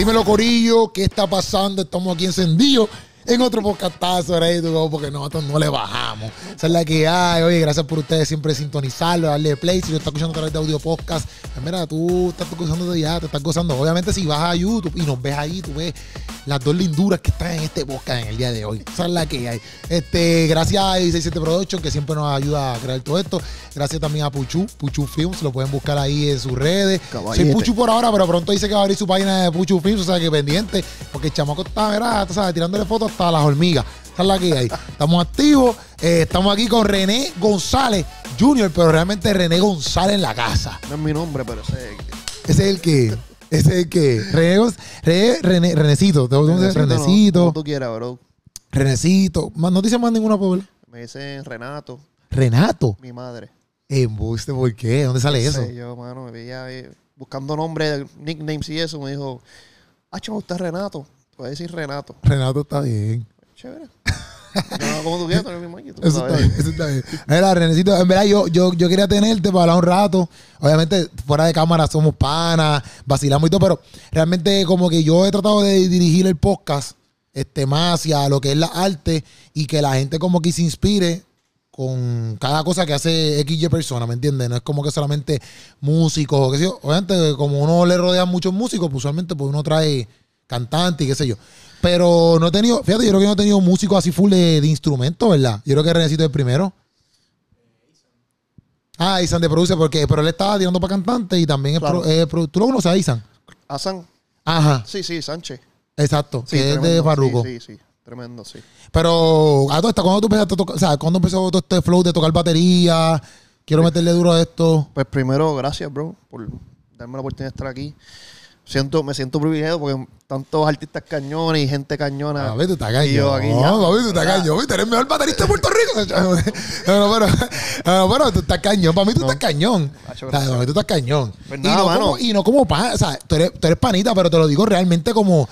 Dímelo, Corillo, ¿qué está pasando? Estamos aquí encendidos en otro podcast porque nosotros no le bajamos. O la que hay. Oye, gracias por ustedes siempre sintonizarlo, darle play. Si lo estás escuchando a través de audio podcast, pues mira, tú estás escuchando de ya, te estás gozando. Obviamente, si vas a YouTube y nos ves ahí, tú ves las dos linduras que están en este podcast en el día de hoy. O la que hay. Este, gracias a 167 Production, que siempre nos ayuda a crear todo esto. Gracias también a Puchu, Puchu Films, lo pueden buscar ahí en sus redes. Caballete. Soy Puchu por ahora, pero pronto dice que va a abrir su página de Puchu Films, o sea que pendiente, porque el chamaco está, mira, tirándole fotos hasta las hormigas. está la ahí Estamos activos. Eh, estamos aquí con René González Junior pero realmente René González en la casa. No es mi nombre, pero ese es el que. Ese es el que. Ese es el que. René, René, René, tú quieras, bro. Renecito. No más ninguna, pobre Me dicen Renato. ¿Renato? Mi madre. Embuste, ¿por qué? ¿Dónde sale eso? Yo, mano, me eh, buscando nombres, nicknames y eso. Me dijo, ah, me gusta Renato. Puedes a decir Renato. Renato está bien. Chévere. No, como tú quieras, tú mi Eso está bien, eso está bien. Mira, en verdad yo, yo, quería tenerte para hablar un rato. Obviamente, fuera de cámara somos panas, vacilamos y todo, pero realmente como que yo he tratado de dirigir el podcast este, más hacia lo que es la arte y que la gente como que se inspire con cada cosa que hace XY persona, ¿me entiendes? No es como que solamente músicos, qué sé yo. Obviamente, como uno le rodea muchos músicos, pues usualmente pues uno trae cantante y qué sé yo. Pero no he tenido, fíjate, yo creo que no he tenido músicos así full de, de instrumento, ¿verdad? Yo creo que Renécito es el primero. Ah, Isan ah, de produce, porque, pero él estaba tirando para cantante y también es, pro, ¿Tú lo conoces a Isan? Asan. Ajá. Sí, sí, Sánchez. Exacto, es de Farruko. Sí, sí, tremendo, sí. Pero, a ah, tú empezaste O sea, ¿cuándo empezó todo este flow de tocar batería? Quiero pues meterle duro a esto. Pues primero, gracias, bro, por darme la oportunidad de estar aquí siento, me siento privilegiado porque tantos artistas cañones y gente cañona. A ah, ver, tú estás cañón. no, a ver, tú estás cañón. tú eres el mejor baterista de Puerto Rico. no, pero, bueno tú estás cañón. Para mí tú estás cañón. para mí tú estás cañón. y, no Como, pan, o sea, tú eres, tú eres panita, pero te lo digo realmente como,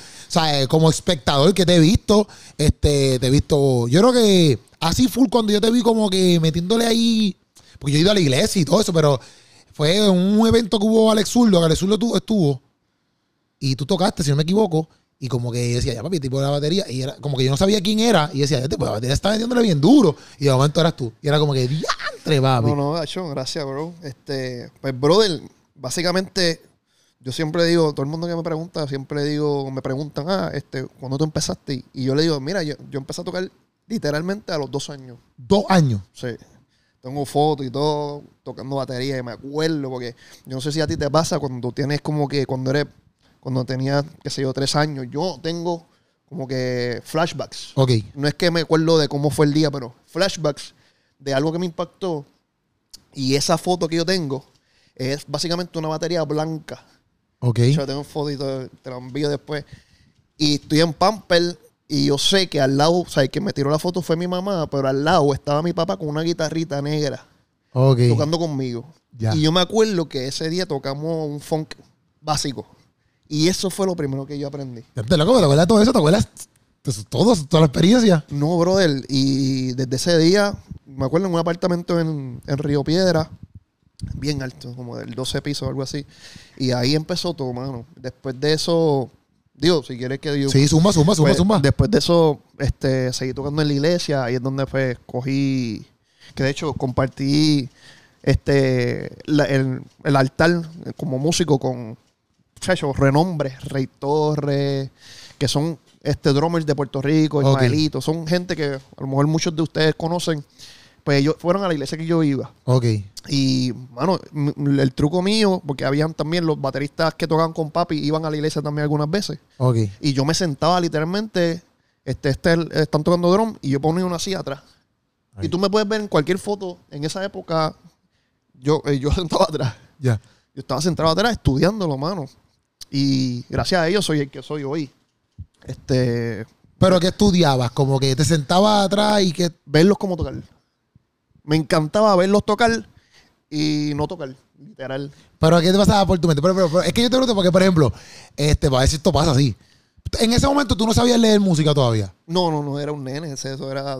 eh, como espectador que te he visto. Este, te he visto, yo creo que así full cuando yo te vi como que metiéndole ahí, porque yo he ido a la iglesia y todo eso, pero fue un evento que hubo Alex Zurdo, que Alex Zurdo estuvo y tú tocaste, si no me equivoco, y como que decía, ya papi, tipo de la batería. Y era como que yo no sabía quién era. Y decía, ya la batería está metiéndole bien duro. Y de momento eras tú. Y era como que, diantre, papi. No, no, Gachón. gracias, bro. Este, pues, brother, básicamente, yo siempre digo, todo el mundo que me pregunta, siempre digo, me preguntan, ah, este, ¿cuándo tú empezaste? Y yo le digo, mira, yo, yo empecé a tocar literalmente a los dos años. ¿Dos años? Sí. Tengo fotos y todo, tocando batería, y me acuerdo, porque yo no sé si a ti te pasa cuando tienes como que, cuando eres cuando tenía, qué sé yo, tres años. Yo tengo como que flashbacks. Ok. No es que me acuerdo de cómo fue el día, pero flashbacks de algo que me impactó. Y esa foto que yo tengo es básicamente una batería blanca. Ok. Yo tengo un fotito, te la envío después. Y estoy en Pamper y yo sé que al lado, o sea, el que me tiró la foto fue mi mamá, pero al lado estaba mi papá con una guitarrita negra. Okay. Tocando conmigo. Y yo me acuerdo que ese día tocamos un funk básico. Y eso fue lo primero que yo aprendí. Te acuerdas todo eso? ¿Te acuerdas toda la experiencia? No, brother. Y desde ese día, me acuerdo en un apartamento en, Río Piedra, bien alto, como del 12 piso o algo así. Y ahí empezó todo, mano. Después de eso, digo, si quieres que Dios. Sí, suma, suma, suma, pues, suma. Después de eso, este, seguí tocando en la iglesia. Ahí es donde fue, pues, cogí, que de hecho compartí este, el altar como músico con chacho, renombre, Rey Torres, que son este drummers de Puerto Rico, Ismaelito, okay. son gente que a lo mejor muchos de ustedes conocen. Pues ellos fueron a la iglesia que yo iba. Ok. Y, mano, el truco mío, porque habían también los bateristas que tocaban con papi, iban a la iglesia también algunas veces. Ok. Y yo me sentaba literalmente, este, este están tocando drum y yo ponía una silla atrás. Y tú me puedes ver en cualquier foto, en esa época, yo, eh, yo sentado atrás. Ya. Yo estaba sentado atrás estudiándolo, mano. Y gracias a ellos soy el que soy hoy. Este. Pero que estudiabas? Como que te sentabas atrás y que. Verlos como tocar. Me encantaba verlos tocar y no tocar, literal. Pero ¿qué te pasaba por tu mente? Pero, pero, es que yo te pregunto porque, por ejemplo, este, a esto pasa así. En ese momento tú no sabías leer música todavía. No, no, no, era un nene, eso era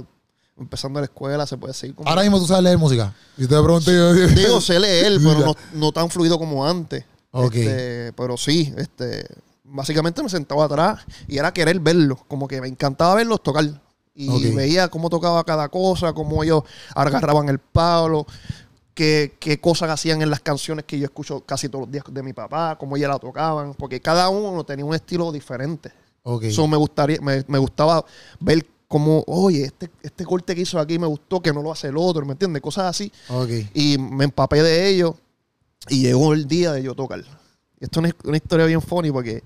empezando la escuela, se puede decir. Ahora mismo tú sabes leer música. Y te pregunto yo. Digo, sé leer, pero no tan fluido como antes. Okay. Este, pero sí, este, básicamente me sentaba atrás y era querer verlos, como que me encantaba verlos tocar. Y veía cómo tocaba cada cosa, cómo ellos agarraban el palo, qué, cosas hacían en las canciones que yo escucho casi todos los días de mi papá, cómo ella la tocaban, porque cada uno tenía un estilo diferente. Okay. me, gustaría, me, gustaba ver cómo, oye, este, este corte que hizo aquí me gustó, que no lo hace el otro, ¿me entiendes? Cosas así. Okay. Y me empapé de ellos y llegó el día de yo tocar. Esto es una historia bien funny porque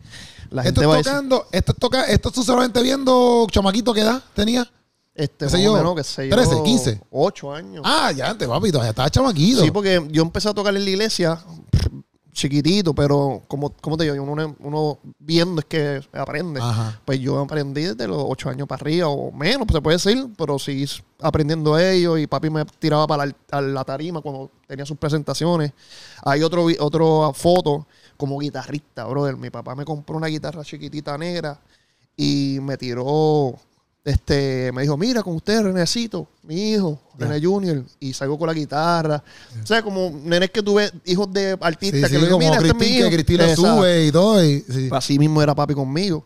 la gente va tocando, Esto toca, esto solamente viendo chamaquito que edad tenía. Este, sé yo, 13, 15. 8 años. Ah, ya antes, papi, ya estaba chamaquito. Sí, porque yo empecé a tocar en la iglesia chiquitito, pero como, como te digo, uno, viendo es que aprende. Pues yo aprendí desde los ocho años para arriba o menos, se puede decir, pero sí aprendiendo ellos y papi me tiraba para la, tarima cuando tenía sus presentaciones. Hay otro, otra foto como guitarrista, brother. Mi papá me compró una guitarra chiquitita negra y me tiró este, me dijo, mira, con usted, Renecito, mi hijo, René Junior, y salgo con la guitarra. O sea, como nenes que tuve hijos de artistas que mira, este es Cristina y todo. Así mismo era papi conmigo.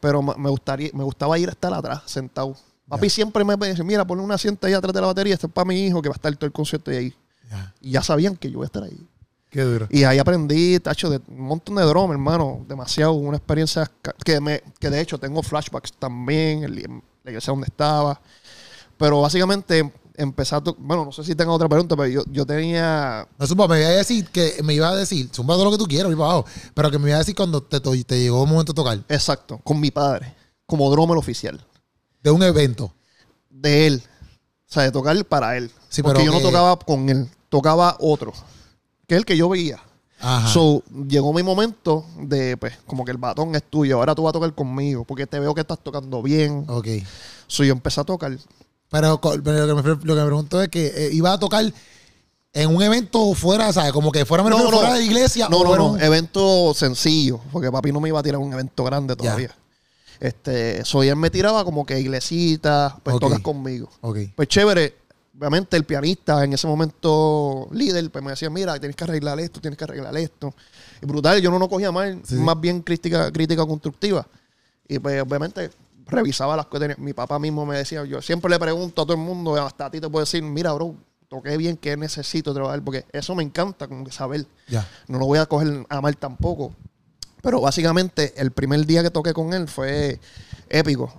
Pero me, gustaría, me gustaba ir a estar atrás, sentado. Papi siempre me decía mira, ponle una asiento ahí atrás de la batería, este es para mi hijo que va a estar todo el concierto y ahí. Y ya sabían que yo iba a estar ahí. Qué duro. Y ahí aprendí, tacho, de un montón de drama, hermano. Demasiado, una experiencia que, me, que de hecho tengo flashbacks también la iglesia dónde estaba. Pero básicamente empezar... Bueno, no sé si tengo otra pregunta, pero yo, tenía. No, me iba a decir que me iba a decir, lo que tú quieras, abajo, pero que me iba a decir cuando te, te llegó el momento de tocar. Exacto, con mi padre, como drummer oficial. De un evento. De él. O sea, de tocar para él. Porque yo no tocaba con él, tocaba otro. Que es el que yo veía. So, llegó mi momento de, pues, como que el batón es tuyo, ahora tú vas a tocar conmigo, porque te veo que estás tocando bien. Ok. soy yo empecé a tocar. Pero, lo, que me, pregunto es que eh, iba a tocar en un evento fuera, ¿sabes? Como que fuera, no, fuera de la iglesia. No, no, no, evento sencillo, porque papi no me iba a tirar un evento grande todavía. Este, soy él me tiraba como que iglesita, pues tocas conmigo. Pues chévere, obviamente el pianista en ese momento líder, pues me decía, mira, tienes que arreglar esto, tienes que arreglar esto. Y brutal, yo no, lo cogía mal, más bien crítica, crítica constructiva. Y pues obviamente revisaba las cosas. Mi papá mismo me decía, yo siempre le pregunto a todo el mundo, hasta a ti te puedo decir, mira, bro, toqué bien, ¿qué necesito trabajar, porque eso me encanta, como saber. No lo voy a coger a mal tampoco. Pero básicamente el primer día que toqué con él fue épico.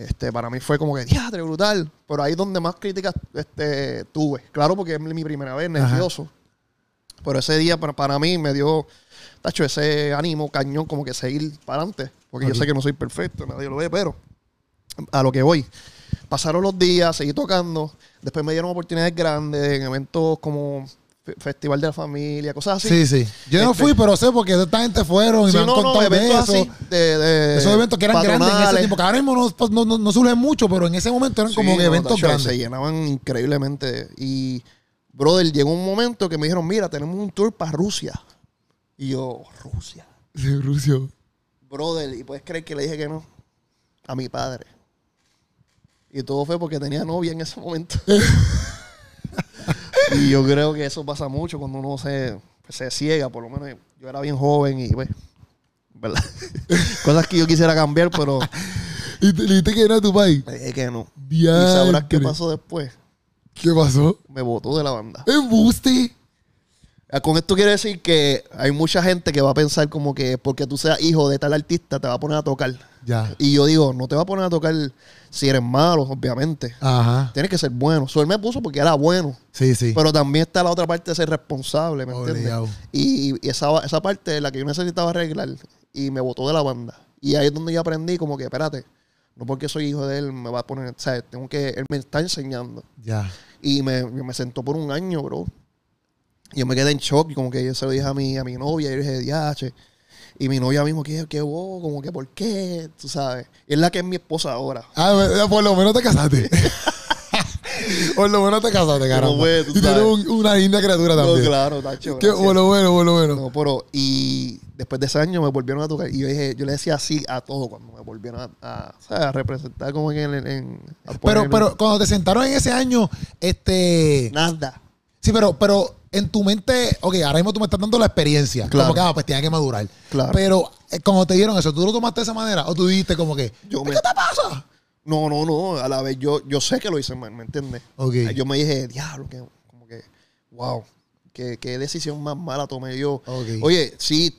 Este, para mí fue como que, diadre, brutal. Pero ahí es donde más críticas este, tuve. Claro, porque es mi primera vez, nervioso. Pero ese día para, mí me dio, tacho, ese ánimo cañón como que seguir para adelante. Porque yo sé que no soy perfecto, nadie lo ve, pero a lo que voy. Pasaron los días, seguí tocando. Después me dieron oportunidades grandes en eventos como Festival de la Familia, cosas así. Sí, sí. Yo no este, fui, pero sé porque esta gente fueron y me han eventos esos eventos que eran grandes en ese tiempo, que ahora mismo no, pues, mucho, pero en ese momento eran como eventos grandes. Se llenaban increíblemente. Y, brother, llegó un momento que me dijeron, mira, tenemos un tour para Rusia. Y yo, Rusia. Sí, Rusia. Brother, y puedes creer que le dije que no a mi padre. Y todo fue porque tenía novia en ese momento. Y yo creo que eso pasa mucho cuando uno se, ciega, por lo menos yo era bien joven y pues, ¿verdad? Cosas que yo quisiera cambiar, pero... ¿Y te dijiste que era tu país? Es eh, eh, que no. ¿Y sabrás qué pasó después? ¿Qué pasó? Me botó de la banda. ¿En ¡Embuste! Ah, con esto quiere decir que hay mucha gente que va a pensar como que porque tú seas hijo de tal artista te va a poner a tocar. Y yo digo, no te va a poner a tocar si eres malo, obviamente. Tienes que ser bueno. So, él me puso porque era bueno. Sí, sí. Pero también está la otra parte de ser responsable, ¿me entiendes? Y, esa, parte es la que yo necesitaba arreglar y me botó de la banda. Y ahí es donde yo aprendí como que, espérate, no porque soy hijo de él me va a poner, Tengo que, él me está enseñando. Ya. Y me, sentó por un año, bro. yo me quedé en shock y como que yo se lo dije a mi, a mi novia y yo dije, diache. Y mi novia mismo, ¿qué, qué bobo? Como que, ¿por qué? Tú sabes. Es la que es mi esposa ahora. Ah, eh, eh, por lo menos te casaste. por lo menos te casaste, caramba. tú y una linda criatura también. No, claro, tacho. Qué, por lo bueno, bueno. No, pero, y después de ese año me volvieron a tocar. Y yo, dije, yo le decía así a todo cuando me volvieron a, a, representar como en... el... en pero, pero cuando te sentaron en ese año, este... Nada. Sí, pero, pero en tu mente, ok, ahora mismo tú me estás dando la experiencia. Claro. Como que, ah, pues tiene que madurar. Claro. Pero eh, cuando te dieron eso, ¿tú lo tomaste de esa manera? ¿O tú dijiste como que, ¿qué te pasa? No, no, no. A la vez yo, yo sé que lo hice mal, ¿me entiendes? Eh, yo me dije, diablo, que, como que, wow. Qué, decisión más mala tomé yo. Oye, sí,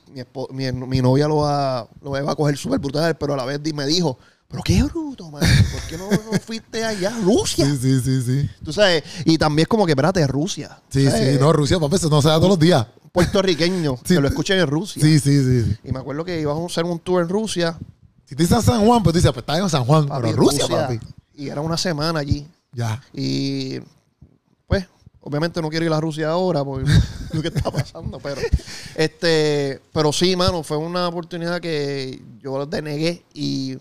mi, mi, novia lo va, lo va a coger súper brutal, pero a la vez me dijo, pero qué bruto, man. ¿Por qué no, fuiste allá? Rusia. Sí, sí, sí, sí. Tú sabes, y también es como que, espérate, Rusia. Sí, sí, no, Rusia, papá, eso no se da todos los días. Puertorriqueño, sí. que lo escuché en Rusia. Sí, sí, sí, sí. Y me acuerdo que íbamos a hacer un tour en Rusia. Si te dicen San Juan, pues te dices, pues estás en San Juan, pero Rusia, papi. Y era una semana allí. Ya. Y pues, obviamente no quiero ir a Rusia ahora por lo que está pasando, pero este, pero sí, mano, fue una oportunidad que yo denegué y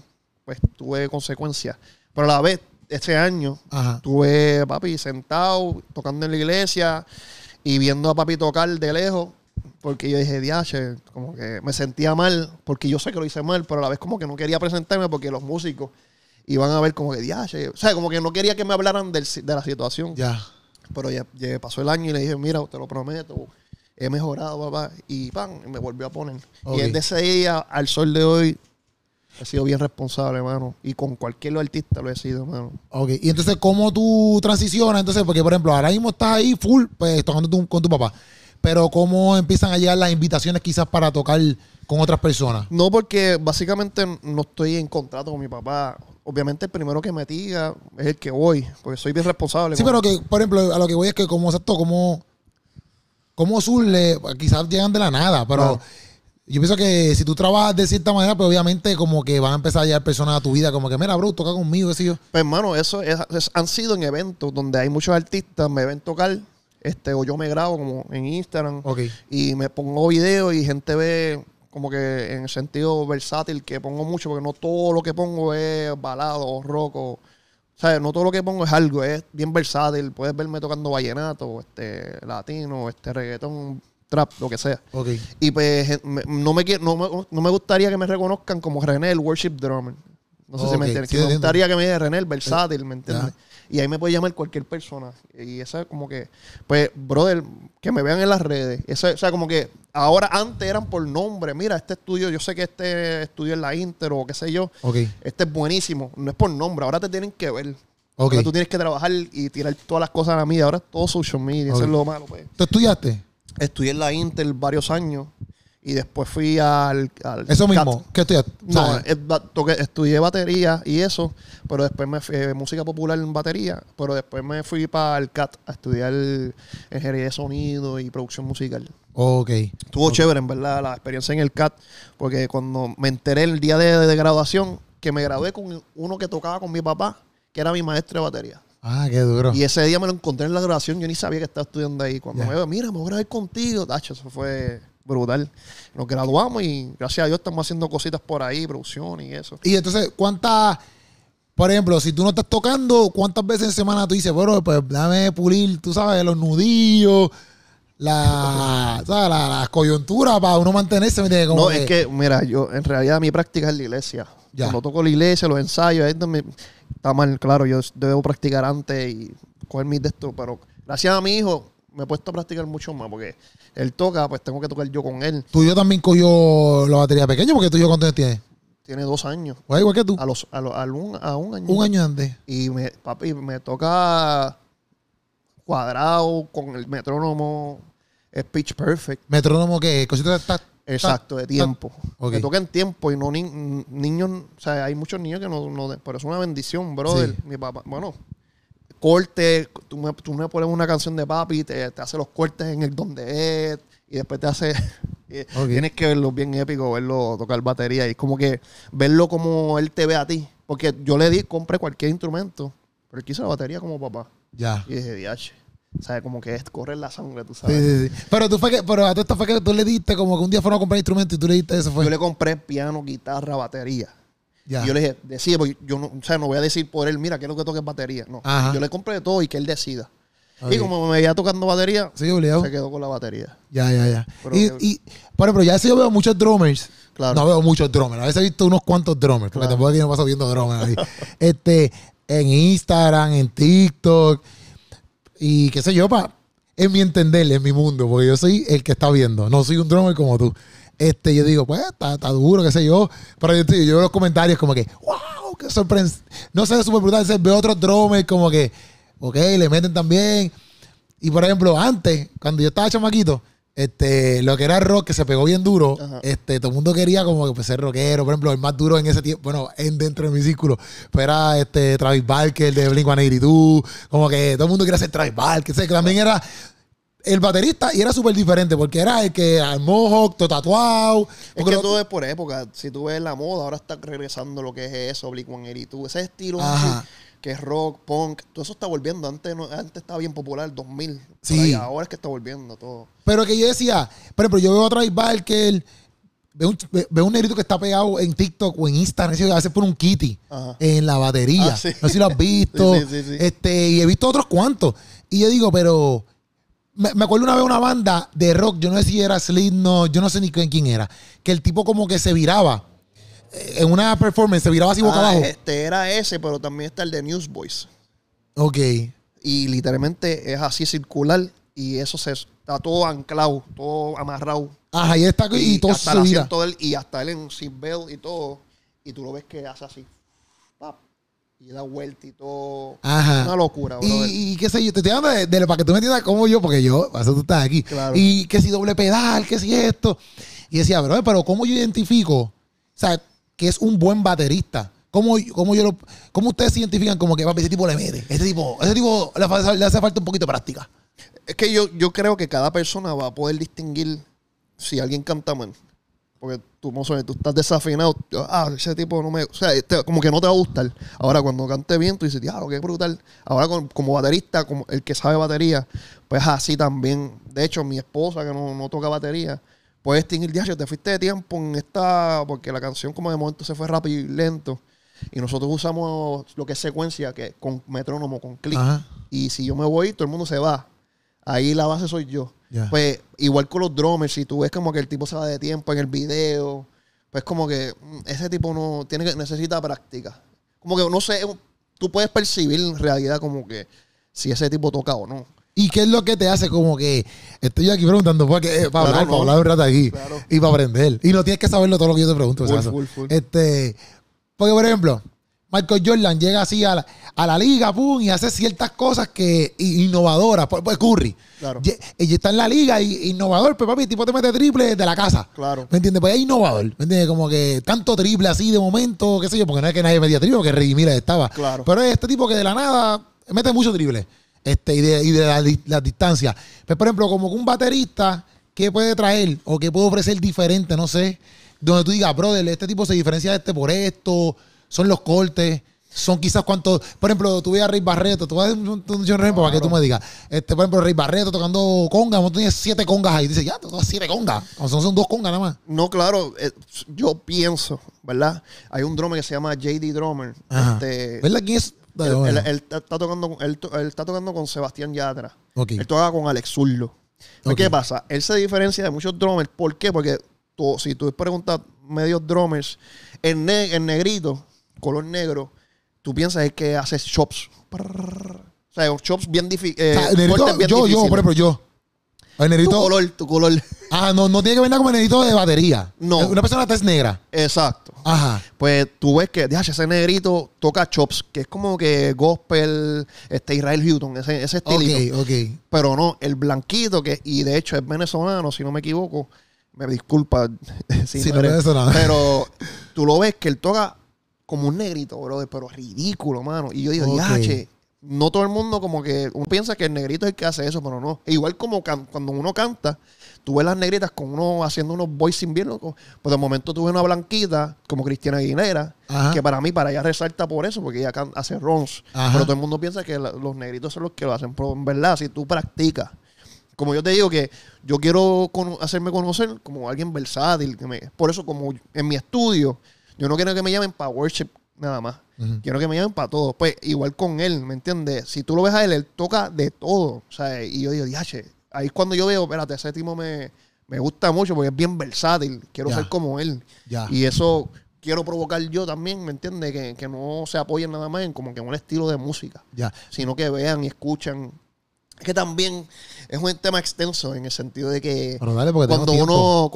pues, tuve consecuencias. Pero a la vez, este año, tuve papi sentado, tocando en la iglesia y viendo a papi tocar de lejos. Porque yo dije, diache, como que me sentía mal, porque yo sé que lo hice mal, pero a la vez como que no quería presentarme porque los músicos iban a ver como que diache. O sea, como que no quería que me hablaran de la situación. Ya. Pero ya, pasó el año y le dije, mira, te lo prometo, he mejorado, papá. Y pan, me volvió a poner. Y desde ese día al sol de hoy He sido bien responsable, hermano. Y con cualquier artista lo he sido, hermano. Ok, y entonces, ¿cómo tú transicionas? Entonces, porque, por ejemplo, ahora mismo estás ahí full, pues, tocando con tu papá. Pero, ¿cómo empiezan a llegar las invitaciones quizás para tocar con otras personas? No, porque básicamente no estoy en contrato con mi papá obviamente el primero que me diga es el que voy, porque soy bien responsable. Sí, pero que, por ejemplo, a lo que voy es que como exacto, como, como surle, quizás llegan de la nada, pero yo pienso que si tú trabajas de cierta manera, pues obviamente como que van a empezar a llegar personas a tu vida, como que, mira, bro, toca conmigo, qué Pues, hermano, eso es, han sido en eventos donde hay muchos artistas, me ven tocar, este, o yo me grabo como en Instagram, y me pongo videos y gente ve como que en el sentido versátil que pongo mucho, porque no todo lo que pongo es balado o rock o... sea, No todo lo que pongo es algo, es bien versátil. Puedes verme tocando vallenato, este, latino, este, reggaetón, trap, lo que sea. Y pues eh, no, me, no, me, gustaría que me reconozcan como René, el worship drummer. No sé si me entiendes. me gustaría que me diga René, el versátil, ¿me eh, entiendes? Y ahí me puede llamar cualquier persona. Y eso es como que, pues, brother, que me vean en las redes. eso, o sea, como que ahora antes eran por nombre. Mira, este estudio, yo sé que este estudio es la Inter o qué sé yo. Este es buenísimo. No es por nombre, ahora te tienen que ver. Ahora tú tienes que trabajar y tirar todas las cosas a mí Ahora es todo social media. Eso es lo malo, pues. ¿te estudiaste? estudié en la Intel varios años y después fui al... al eso mismo, ¿qué estudiaste? No, eh, estudié batería y eso, pero después me fui, eh, música popular en batería, pero después me fui para el CAT a estudiar ingeniería de sonido y producción musical. Ok. Estuvo chévere, en verdad, la experiencia en el CAT, porque cuando me enteré el día de graduación, que me gradué con uno que tocaba con mi papá, que era mi maestro de batería. Ah, qué duro. Y ese día me lo encontré en la grabación, yo ni sabía que estaba estudiando ahí. Cuando me veo, mira, me voy a grabar contigo. Tacho, eso fue brutal. Nos graduamos y gracias a Dios estamos haciendo cositas por ahí, producción y eso. Y entonces, ¿cuántas, por ejemplo, si tú no estás tocando, cuántas veces en semana tú dices, bueno, pues dame pulir, tú sabes, los nudillos, la, coyuntura para uno mantenerse. no, es que, mira, yo en realidad mi práctica es la iglesia. Ya. Cuando toco la iglesia, los ensayos, ahí me, está mal, claro, yo debo practicar antes y coger mis de pero gracias a mi hijo me he puesto a practicar mucho más porque él toca, pues tengo que tocar yo con él. ¿Tú y yo también cogió la batería pequeña? Porque tú y yo cuánto tienes? Tiene dos años. Pues igual que tú. A, un, año. Un año antes. Y me toca cuadrado con el metrónomo es pitch perfect. Metrónomo que cositas de Exacto, de tiempo. Que toquen tiempo y no ni, niños, o sea, hay muchos niños que no, pero es una bendición, brother. Mi papá, bueno, corte, tú me, pones una canción de papi, te, te hace los cortes en el donde es, y después te hace eh, Tienes que verlo bien épico, verlo tocar batería. Y es como que verlo como él te ve a ti. Porque yo le di, compre cualquier instrumento, pero él quiso la batería como papá. Ya. Y dije, diache. O sea, como que es correr la sangre, tú sabes. Pero tú fue que, pero a esto fue que tú le diste como que un día fueron a comprar instrumentos y tú le diste eso fue. Yo le compré piano, guitarra, batería. Y yo le dije, decide, porque yo no, o sea, no voy a decir por él, mira, quiero que toques batería. No. Yo le compré todo y que él decida. Y como me veía tocando batería, se quedó con la batería. Ya, ya, ya. y, y bueno, pero ya eso yo veo muchos drummers. Claro. No veo muchos drummers. A veces he visto unos cuantos drummers, porque claro. tampoco aquí no pasa viendo drummers. este, en Instagram, en TikTok. Y qué sé yo, pa, en mi entender, en mi mundo, porque yo soy el que está viendo, no soy un drummer como tú. Este, yo digo, pues, está, duro, qué sé yo. Pero yo, yo veo los comentarios como que, wow, qué sorpresa. No sé, súper brutal. veo otros drummers como que, ok, le meten también. Y por ejemplo, antes, cuando yo estaba chamaquito, este, lo que era rock, que se pegó bien duro, este, todo el mundo quería como que pues, ser rockero, por ejemplo, el más duro en ese tiempo, bueno, en, dentro de mi círculo, pero pues era este, Travis Barker de Blink-182, como que todo el mundo quería ser Travis Barker, que también era el baterista y era súper diferente porque era el que al mohawk, todo tatuado. Es que todo es por época. Si tú ves la moda, ahora está regresando lo que es eso, Blink-182, ese estilo que es rock, punk, todo eso está volviendo. Antes, no, antes estaba bien popular, 2000. Sí. ahora es que está volviendo todo. Pero que yo decía, pero ejemplo, yo veo a Travis Barker, veo un, veo un negrito que está pegado en TikTok o en Instagram, a veces por un kitty en la batería. Ah, no sé si lo has visto. este, y he visto otros cuantos. Y yo digo, pero me, acuerdo una vez una banda de rock, yo no sé si era no yo no sé ni quién era, que el tipo como que se viraba en una performance se viraba así boca ah, abajo. Este era ese, pero también está el de Newsboys. Ok. Y literalmente es así circular y eso se está todo anclado, todo amarrado. Ajá, ah, y está y, todo hasta vida. Él, y hasta él en seatbelt y todo. Y tú lo ves que hace así. Pap, y da vuelta y todo. Ajá. Una locura, bro. Y, qué sé yo, te estoy hablando de, para que tú me entiendas cómo yo, porque yo, para eso tú estás aquí. Y que si doble pedal, que si esto. Y decía, bro, pero ¿cómo yo identifico? O sea, que es un buen baterista. ¿Cómo, cómo yo lo, cómo ustedes identifican como que ese tipo le mete? Ese tipo, le, hace, falta un poquito de práctica. Es que yo, yo creo que cada persona va a poder distinguir si alguien canta mal. Porque tú, tú estás desafinado. Ah, ese tipo no me. O sea, este, como que no te va a gustar. Ahora, cuando cante bien, tú dices, diablo, qué brutal. Ahora, como baterista, como el que sabe batería, pues así también. De hecho, mi esposa, que no toca batería, puedes tener el te fuiste de tiempo en esta, porque la canción como de momento se fue rápido y lento. Y nosotros usamos lo que es secuencia, que con metrónomo, con clic. Y si yo me voy, todo el mundo se va. Ahí la base soy yo. Pues igual con los drummers, si tú ves como que el tipo se va de tiempo en el video, pues como que mm, ese tipo no tiene necesita práctica. Como que no sé, tú puedes percibir en realidad como que si ese tipo toca o no. ¿Y qué es lo que te hace como que estoy aquí preguntando para, eh, hablar, para hablar un rato aquí y para aprender? Y no tienes que saberlo todo lo que yo te pregunto. Este, porque, por ejemplo, Michael Jordan llega así a la, liga, pum, y hace ciertas cosas que innovadoras. Pues, pues Curry. Claro. Y, está en la liga y innovador, pero pues, papi, el tipo te mete triple de la casa. Claro. ¿Me entiendes? Pues es innovador. ¿Me entiendes? Como que tanto triple así de momento, qué sé yo, porque no es que nadie metía triple, porque Reggie Miller estaba. Claro. Pero es este tipo que de la nada mete mucho triple este, y de, y de las la distancias. Pues, Pero, por ejemplo, como un baterista, ¿qué puede traer o qué puede ofrecer diferente? No sé. Donde tú digas, brother, este tipo se diferencia de este por esto, son los cortes, son quizás cuantos. Por ejemplo, tú ves a Rey Barreto, tú vas a un, ejemplo para que tú me digas. Este, por ejemplo, Rey Barreto tocando congas, tú tienes siete congas ahí. dice ya, tú tocas siete congas. son dos congas nada más. No, claro, eh, yo pienso, ¿verdad? Hay un drummer que se llama JD Drummer. Este, ¿Verdad quién es? él, está tocando, él, está tocando con Sebastián Yatra. atrás. Él toca con Alex Zullo ¿Qué pasa? Él se diferencia de muchos drummers. ¿Por qué? Porque tú, si tú preguntas medios drummers, en, negrito, color negro, tú piensas que haces shops. O sea, chops bien, difícil eh, ah, yo, yo, por ejemplo, yo. Tu color, tu color. Ah, no, no tiene que venir como con negrito de batería. No. Una persona es negra. Exacto. Ajá. Pues tú ves que, ese negrito toca chops, que es como que gospel, este Israel Hutton, ese, ese Ok, ok. Pero no, el blanquito, que, y de hecho es venezolano, si no me equivoco. Me disculpa si, no, Pero tú lo ves que él toca como un negrito, brother, pero ridículo, mano. Y yo digo, okay no todo el mundo como que uno piensa que el negrito es el que hace eso, pero no. E igual como cuando uno canta, tú ves las negritas con uno haciendo unos voicing bien locos. Pues de momento tuve una blanquita como Cristiana Guinera, que para mí, para ella resalta por eso, porque ella hace rons. Pero todo el mundo piensa que los negritos son los que lo hacen. Pero en verdad, si tú practicas, como yo te digo que yo quiero hacerme conocer como alguien versátil. Que me, por eso como en mi estudio, yo no quiero que me llamen para worship nada más. Quiero que me llamen para todo. Pues igual con él, ¿me entiendes? Si tú lo ves a él, él toca de todo. O sea, y yo digo, diache, ahí es cuando yo veo, espérate, ese tipo me, gusta mucho porque es bien versátil. Quiero ser como él. Y eso quiero provocar yo también, ¿me entiendes? Que, no se apoyen nada más en como que un estilo de música. Sino que vean y escuchan es que también es un tema extenso en el sentido de que cuando uno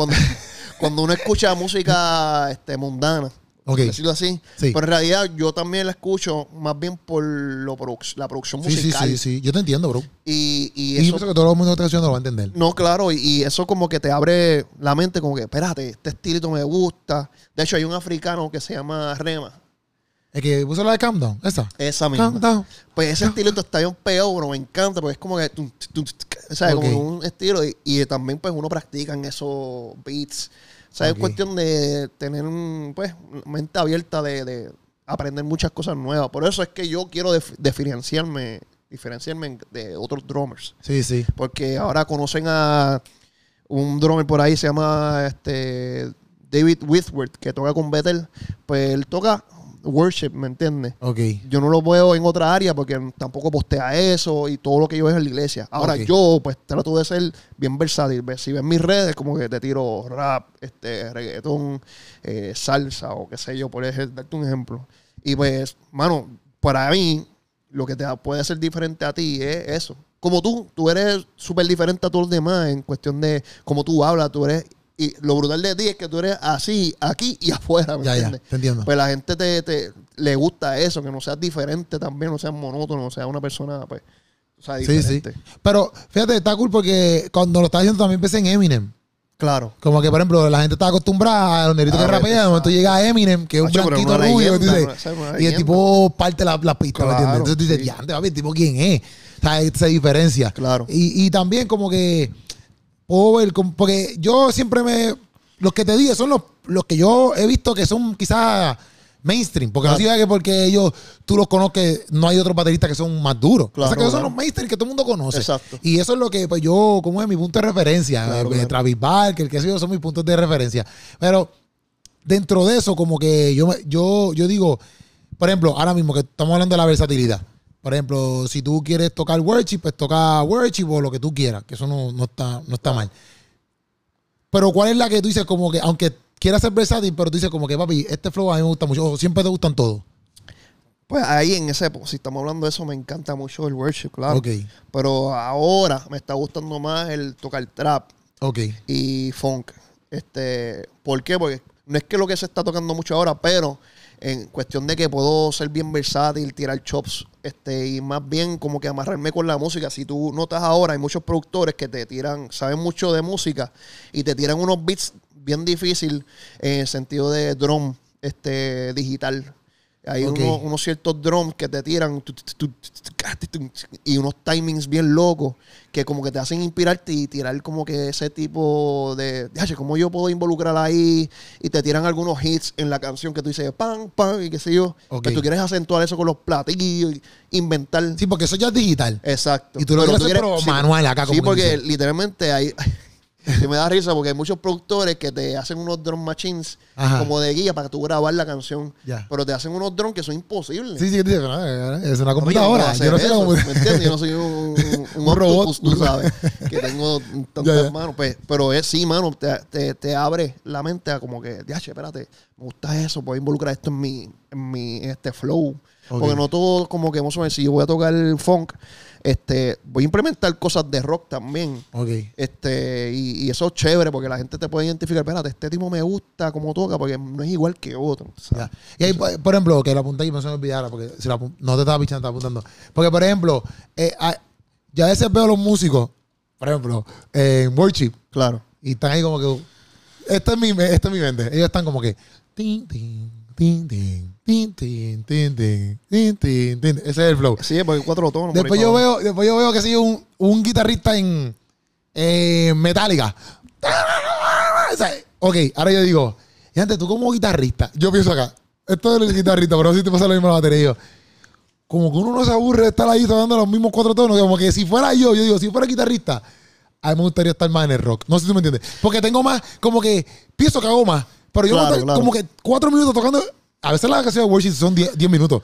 cuando, uno escucha música este, mundana Okay. así. Pero en realidad yo también la escucho más bien por lo la producción musical. Sí, sí, sí. Yo te entiendo, bro. Y, y, eso, yo pienso que todo el mundo está haciendo lo va a entender. No, claro. Y, y, eso como que te abre la mente como que, espérate, este estilito me gusta. De hecho, hay un africano que se llama Rema. El que puso la de Calm esa. Esa misma. Pues ese estilito está bien peor, bro. Me encanta porque es como que... O sea, como un estilo. Y, y también pues uno practica en esos beats o sea, es cuestión de tener pues, mente abierta de, de, aprender muchas cosas nuevas. Por eso es que yo quiero diferenciarme, diferenciarme de otros drummers. Sí, sí. Porque ahora conocen a un drummer por ahí, se llama este David Whitworth, que toca con Vettel. Pues él toca worship, ¿me entiendes? Ok. Yo no lo veo en otra área porque tampoco postea eso y todo lo que yo veo en la iglesia. Ah, Ahora yo, pues trato de ser bien versátil. Si ves mis redes, como que te tiro rap, este, reggaetón, eh, salsa o qué sé yo, por darte un ejemplo. Y pues, mano, para mí, lo que te puede ser diferente a ti es eso. Como tú, tú eres súper diferente a todos los demás en cuestión de cómo tú hablas, tú eres y lo brutal de ti es que tú eres así, aquí y afuera, ¿me ya, entiendes? Ya, entiendo. Pues la gente te, le gusta eso, que no seas diferente también, no seas monótono, no seas una persona, pues, o sea, diferente. Sí, sí. Pero fíjate, está cool porque cuando lo estaba diciendo también empecé en Eminem. Claro. Como que, por ejemplo, la gente está acostumbrada a los negritos que rapean. De momento llega Eminem, que es un Acho, blanquito rubio, y el tipo parte la la pista, ¿me entiendes? Entonces tú dices, ya, ¿el tipo quién es? O sea, esa diferencia. Claro. Y, y también como que porque yo siempre me. Los que te dije son los, que yo he visto que son quizás mainstream. Porque no diga que porque ellos, tú los conoces, no hay otros bateristas que son más duros. o sea, que esos son los mainstream que todo el mundo conoce. Exacto. Y eso es lo que pues, yo, como es mi punto de referencia. Eh, pues, Travis Barker, que sé son mis puntos de referencia. Pero dentro de eso, como que yo, yo, yo digo, por ejemplo, ahora mismo que estamos hablando de la versatilidad. Por ejemplo, si tú quieres tocar worship, pues toca worship o lo que tú quieras, que eso no, está, no está mal. Pero ¿cuál es la que tú dices como que, aunque quieras ser versátil, pero tú dices como que, papi, este flow a mí me gusta mucho, o siempre te gustan todos? Pues ahí en ese, si estamos hablando de eso, me encanta mucho el worship, claro. Okay. Pero ahora me está gustando más el tocar trap okay. y funk. Este, ¿Por qué? Porque no es que lo que se está tocando mucho ahora, pero en cuestión de que puedo ser bien versátil, tirar chops, este, y más bien como que amarrarme con la música. Si tú notas ahora, hay muchos productores que te tiran, saben mucho de música y te tiran unos beats bien difícil en el sentido de drum este, digital. Hay unos, ciertos drums que te tiran y unos timings bien locos que como que te hacen inspirarte y tirar como que ese tipo de, ¿cómo yo puedo involucrar ahí? Y te tiran algunos hits en la canción que tú dices, pam, pam, y qué sé yo. Que pues tú quieres acentuar eso con los platillos, inventar. Sí, porque eso ya es digital. Exacto. Y tú lo Pero pero manual acá. Sí, porque literalmente hay y me da risa porque hay muchos productores que te hacen unos drum machines como de guía para que tú grabar la canción. Pero te hacen unos drones que son imposibles. Sí, sí, sí eh, eh, es una computadora. yo no, Yo no soy un, robot, tú sabes, que tengo tantas manos. Pues, pero es, sí, mano, te, abre la mente a como que, diache, espérate, me gusta eso, puedo involucrar esto en mi, en mi este flow. Porque no todo como que, vamos a si yo voy a tocar el funk, este, voy a implementar cosas de rock también. Este, y, eso es chévere porque la gente te puede identificar. Espérate, este tipo me gusta como toca porque no es igual que otro. Y ahí pues, por ejemplo, que la apunté y no se me porque si no te estaba pichando, estaba apuntando. Porque, por ejemplo, eh, ah, ya a veces veo a los músicos, por ejemplo, en Worship. Claro. Y están ahí como que. esta es mi, este mi mente. Ellos están como que. Tin, tin, Ese es el flow. Sí, porque cuatro tonos. Después yo veo, después yo veo que sí, un, un guitarrista en eh, Metallica. ok, ahora yo digo, y antes tú como guitarrista, yo pienso acá, esto es el guitarrista, pero si te pasa lo mismo la batería. como que uno no se aburre de estar ahí tocando los mismos cuatro tonos. Como que si fuera yo, yo digo, si fuera guitarrista, a mí me gustaría estar más en el rock. No sé si tú me entiendes. Porque tengo más, como que pienso que hago más. Pero yo como que cuatro minutos tocando a veces las canciones de worship son 10 minutos.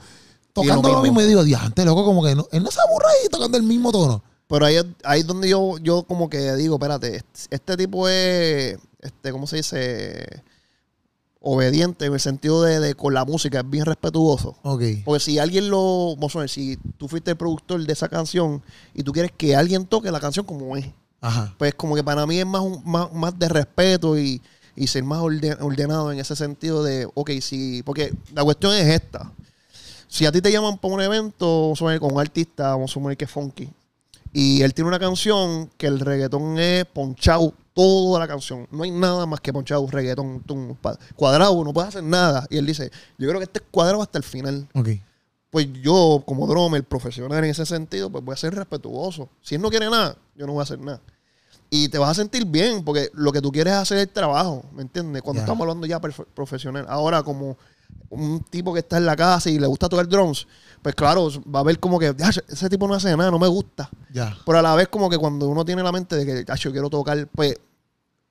Tocando lo, mismo. y digo, diante, loco, como que no, él no se aburre ahí tocando el mismo tono. Pero ahí, ahí es donde yo, yo como que digo, espérate, este tipo es, este, ¿cómo se dice? Obediente en el sentido de, con la música, es bien respetuoso. Ok. Porque si alguien lo, si tú fuiste el productor de esa canción y tú quieres que alguien toque la canción como es, Ajá. pues como que para mí es más de respeto y y ser más ordenado en ese sentido de, ok, sí porque la cuestión es esta. Si a ti te llaman para un evento, vamos con un artista, vamos a suponer que funky, y él tiene una canción que el reggaetón es ponchado toda la canción. No hay nada más que ponchado, reggaetón, cuadrado, no puedes hacer nada. Y él dice, yo creo que este es cuadrado hasta el final. Pues yo, como drummer, profesional en ese sentido, pues voy a ser respetuoso. Si él no quiere nada, yo no voy a hacer nada. Y te vas a sentir bien, porque lo que tú quieres es hacer el trabajo, ¿me entiendes? Cuando estamos hablando ya profesional. Ahora, como un tipo que está en la casa y le gusta tocar drones, pues claro, va a ver como que, ese tipo no hace nada, no me gusta. Pero a la vez como que cuando uno tiene la mente de que, yo quiero tocar, pues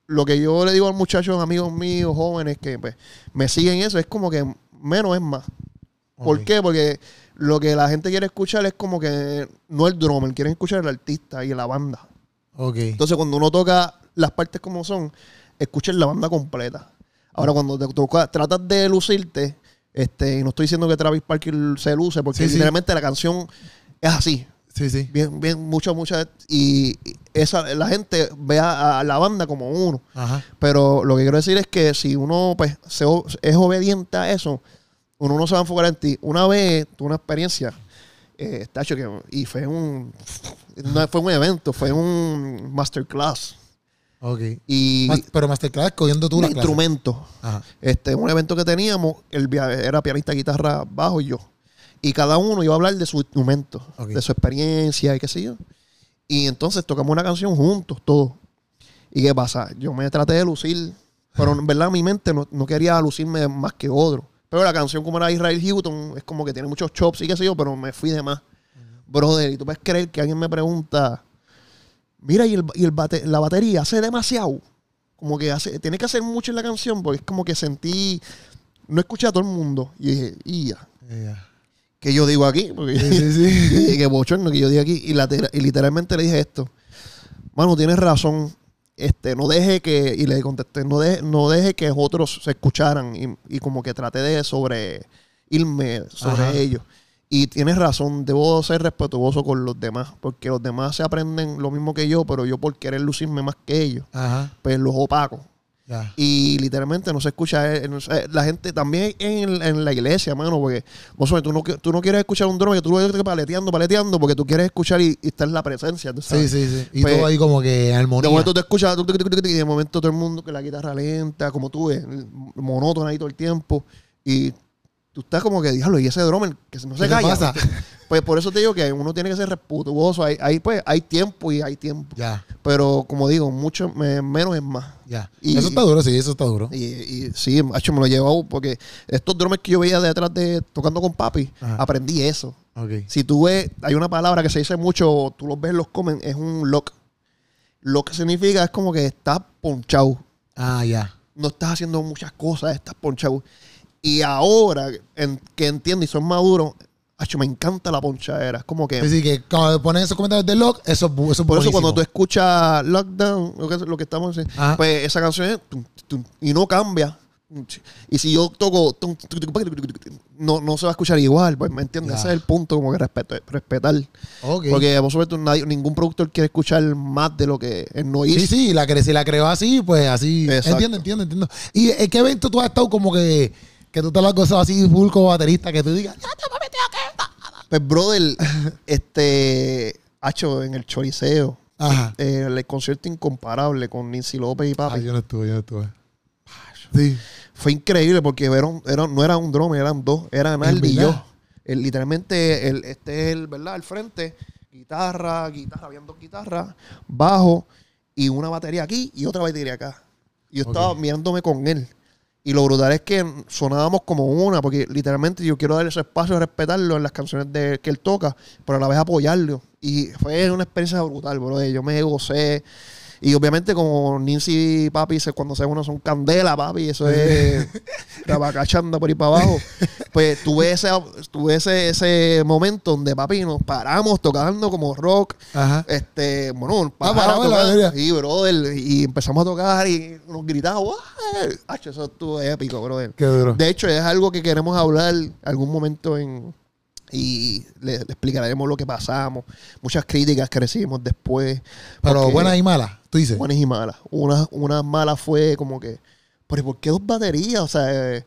lo que yo le digo a muchachos, amigos míos, jóvenes que pues, me siguen eso, es como que menos es más. ¿Por qué? Porque lo que la gente quiere escuchar es como que no el drummer, quieren escuchar el artista y la banda. Entonces, cuando uno toca las partes como son, escuchen la banda completa. Ahora, cuando te toca, tratas de lucirte, este, y no estoy diciendo que Travis Parker se luce, porque literalmente la canción es así. Sí, sí. Bien, bien, muchas, muchas. Y esa, la gente ve a, la banda como uno. Ajá. Pero lo que quiero decir es que si uno pues, es obediente a eso, uno no se va a enfocar en ti. Una vez una experiencia eh, y fue un. No fue un evento, fue un masterclass. Y, pero masterclass cogiendo tú un instrumento. Este, un evento que teníamos, el, era pianista, guitarra, bajo y yo. Y cada uno iba a hablar de su instrumento, de su experiencia y qué sé yo. Y entonces tocamos una canción juntos, todos. ¿Y qué pasa? Yo me traté de lucir, pero en verdad mi mente no quería lucirme más que otro. Pero la canción como era Israel Houghton es como que tiene muchos chops y qué sé yo, pero me fui de más. Brother, y tú puedes creer que alguien me pregunta, mira, y, la batería hace demasiado. Como que hace, tiene que hacer mucho en la canción porque es como que sentí, no escuché a todo el mundo. Y dije, ya. Eh, que yo digo aquí, porque sí, que bochorno que yo digo aquí. Y, y literalmente le dije esto. Mano, tienes razón este, no deje que, y le contesté, no deje, no deje que otros se escucharan y, como que traté de sobre irme sobre ellos. Y tienes razón, debo ser respetuoso con los demás, porque los demás se aprenden lo mismo que yo, pero yo por querer lucirme más que ellos, pues los opacos, y literalmente no se escucha. Eh, la gente también en, la iglesia, mano, porque vos sabes, tú no, tú no quieres escuchar un drone que tú lo ves paleteando, paleteando, porque tú quieres escuchar y, estar en la presencia. Sí, sí, sí. Y pues, todo ahí como que al armonía. De momento te escuchas y de momento todo el mundo que la guitarra lenta, como tú monótona ahí todo el tiempo. Y tú estás como que, díjalo y ese drummer que no se calla. Pasa? Pues por eso te digo que uno tiene que ser respetuoso. ahí pues, hay tiempo y hay tiempo. Ya. Pero como digo, mucho menos es más. eso está duro, sí, eso está duro. Y, y sí, me lo llevo porque estos drummers que yo veía detrás de tocando con papi, aprendí eso. Si tú ves, hay una palabra que se dice mucho, tú los ves, los comen, es un lock. lo que significa es como que estás ponchado. Ah, ya. No estás haciendo muchas cosas, estás ponchado. Y ahora que entiendo y son maduros, me encanta la ponchadera. Es como que. Es decir, que cuando ponen esos comentarios de Lock, eso, es Por eso, cuando tú escuchas Lockdown, lo que, estamos ah. pues esa canción es. Y no cambia. Y si yo toco. No, no se va a escuchar igual, pues, ¿me entiendes? Ese es el punto, como que respeto, respetar. Porque, por supuesto, nadie, ningún productor quiere escuchar más de lo que él no hizo. Sí, sí, la, si la creó así, pues así. Entiendo, entiendo, entiendo. ¿Y en qué evento tú has estado como que.? que tú te lo has gozado así full como baterista, que tú digas, ya te me metido que Pues, brother, este, hacho en el choriceo. Ajá. Eh, el concierto incomparable con Nancy López y Papi. Ah, yo no estuve, yo no estuve. Sí. Fue increíble porque no era un drone, eran dos. Era además y yo. literalmente, este es el, ¿verdad? El frente, guitarra, guitarra, dos guitarras, bajo y una batería aquí y otra batería acá. Yo estaba mirándome con él. Y lo brutal es que sonábamos como una, porque literalmente yo quiero darle ese espacio, respetarlo en las canciones de, que él toca, pero a la vez apoyarlo. Y fue una experiencia brutal, bro. Yo me gocé. Y obviamente, como Nincy y papi, cuando se uno son candela, papi, eso es cachando por ahí para abajo. Pues tuve ese, tuve ese, momento donde papi nos paramos tocando como rock. Ajá. Este, bueno, nos ah, paramos tocar, y, brother, y empezamos a tocar y nos gritamos. ¡Ah! Eso estuvo épico, brother. Qué duro. De hecho, es algo que queremos hablar algún momento en y le, explicaremos lo que pasamos. Muchas críticas que recibimos después. Pero buenas y malas, tú dices. Buenas y malas. Una, una mala fue como que, ¿por qué dos baterías? O sea,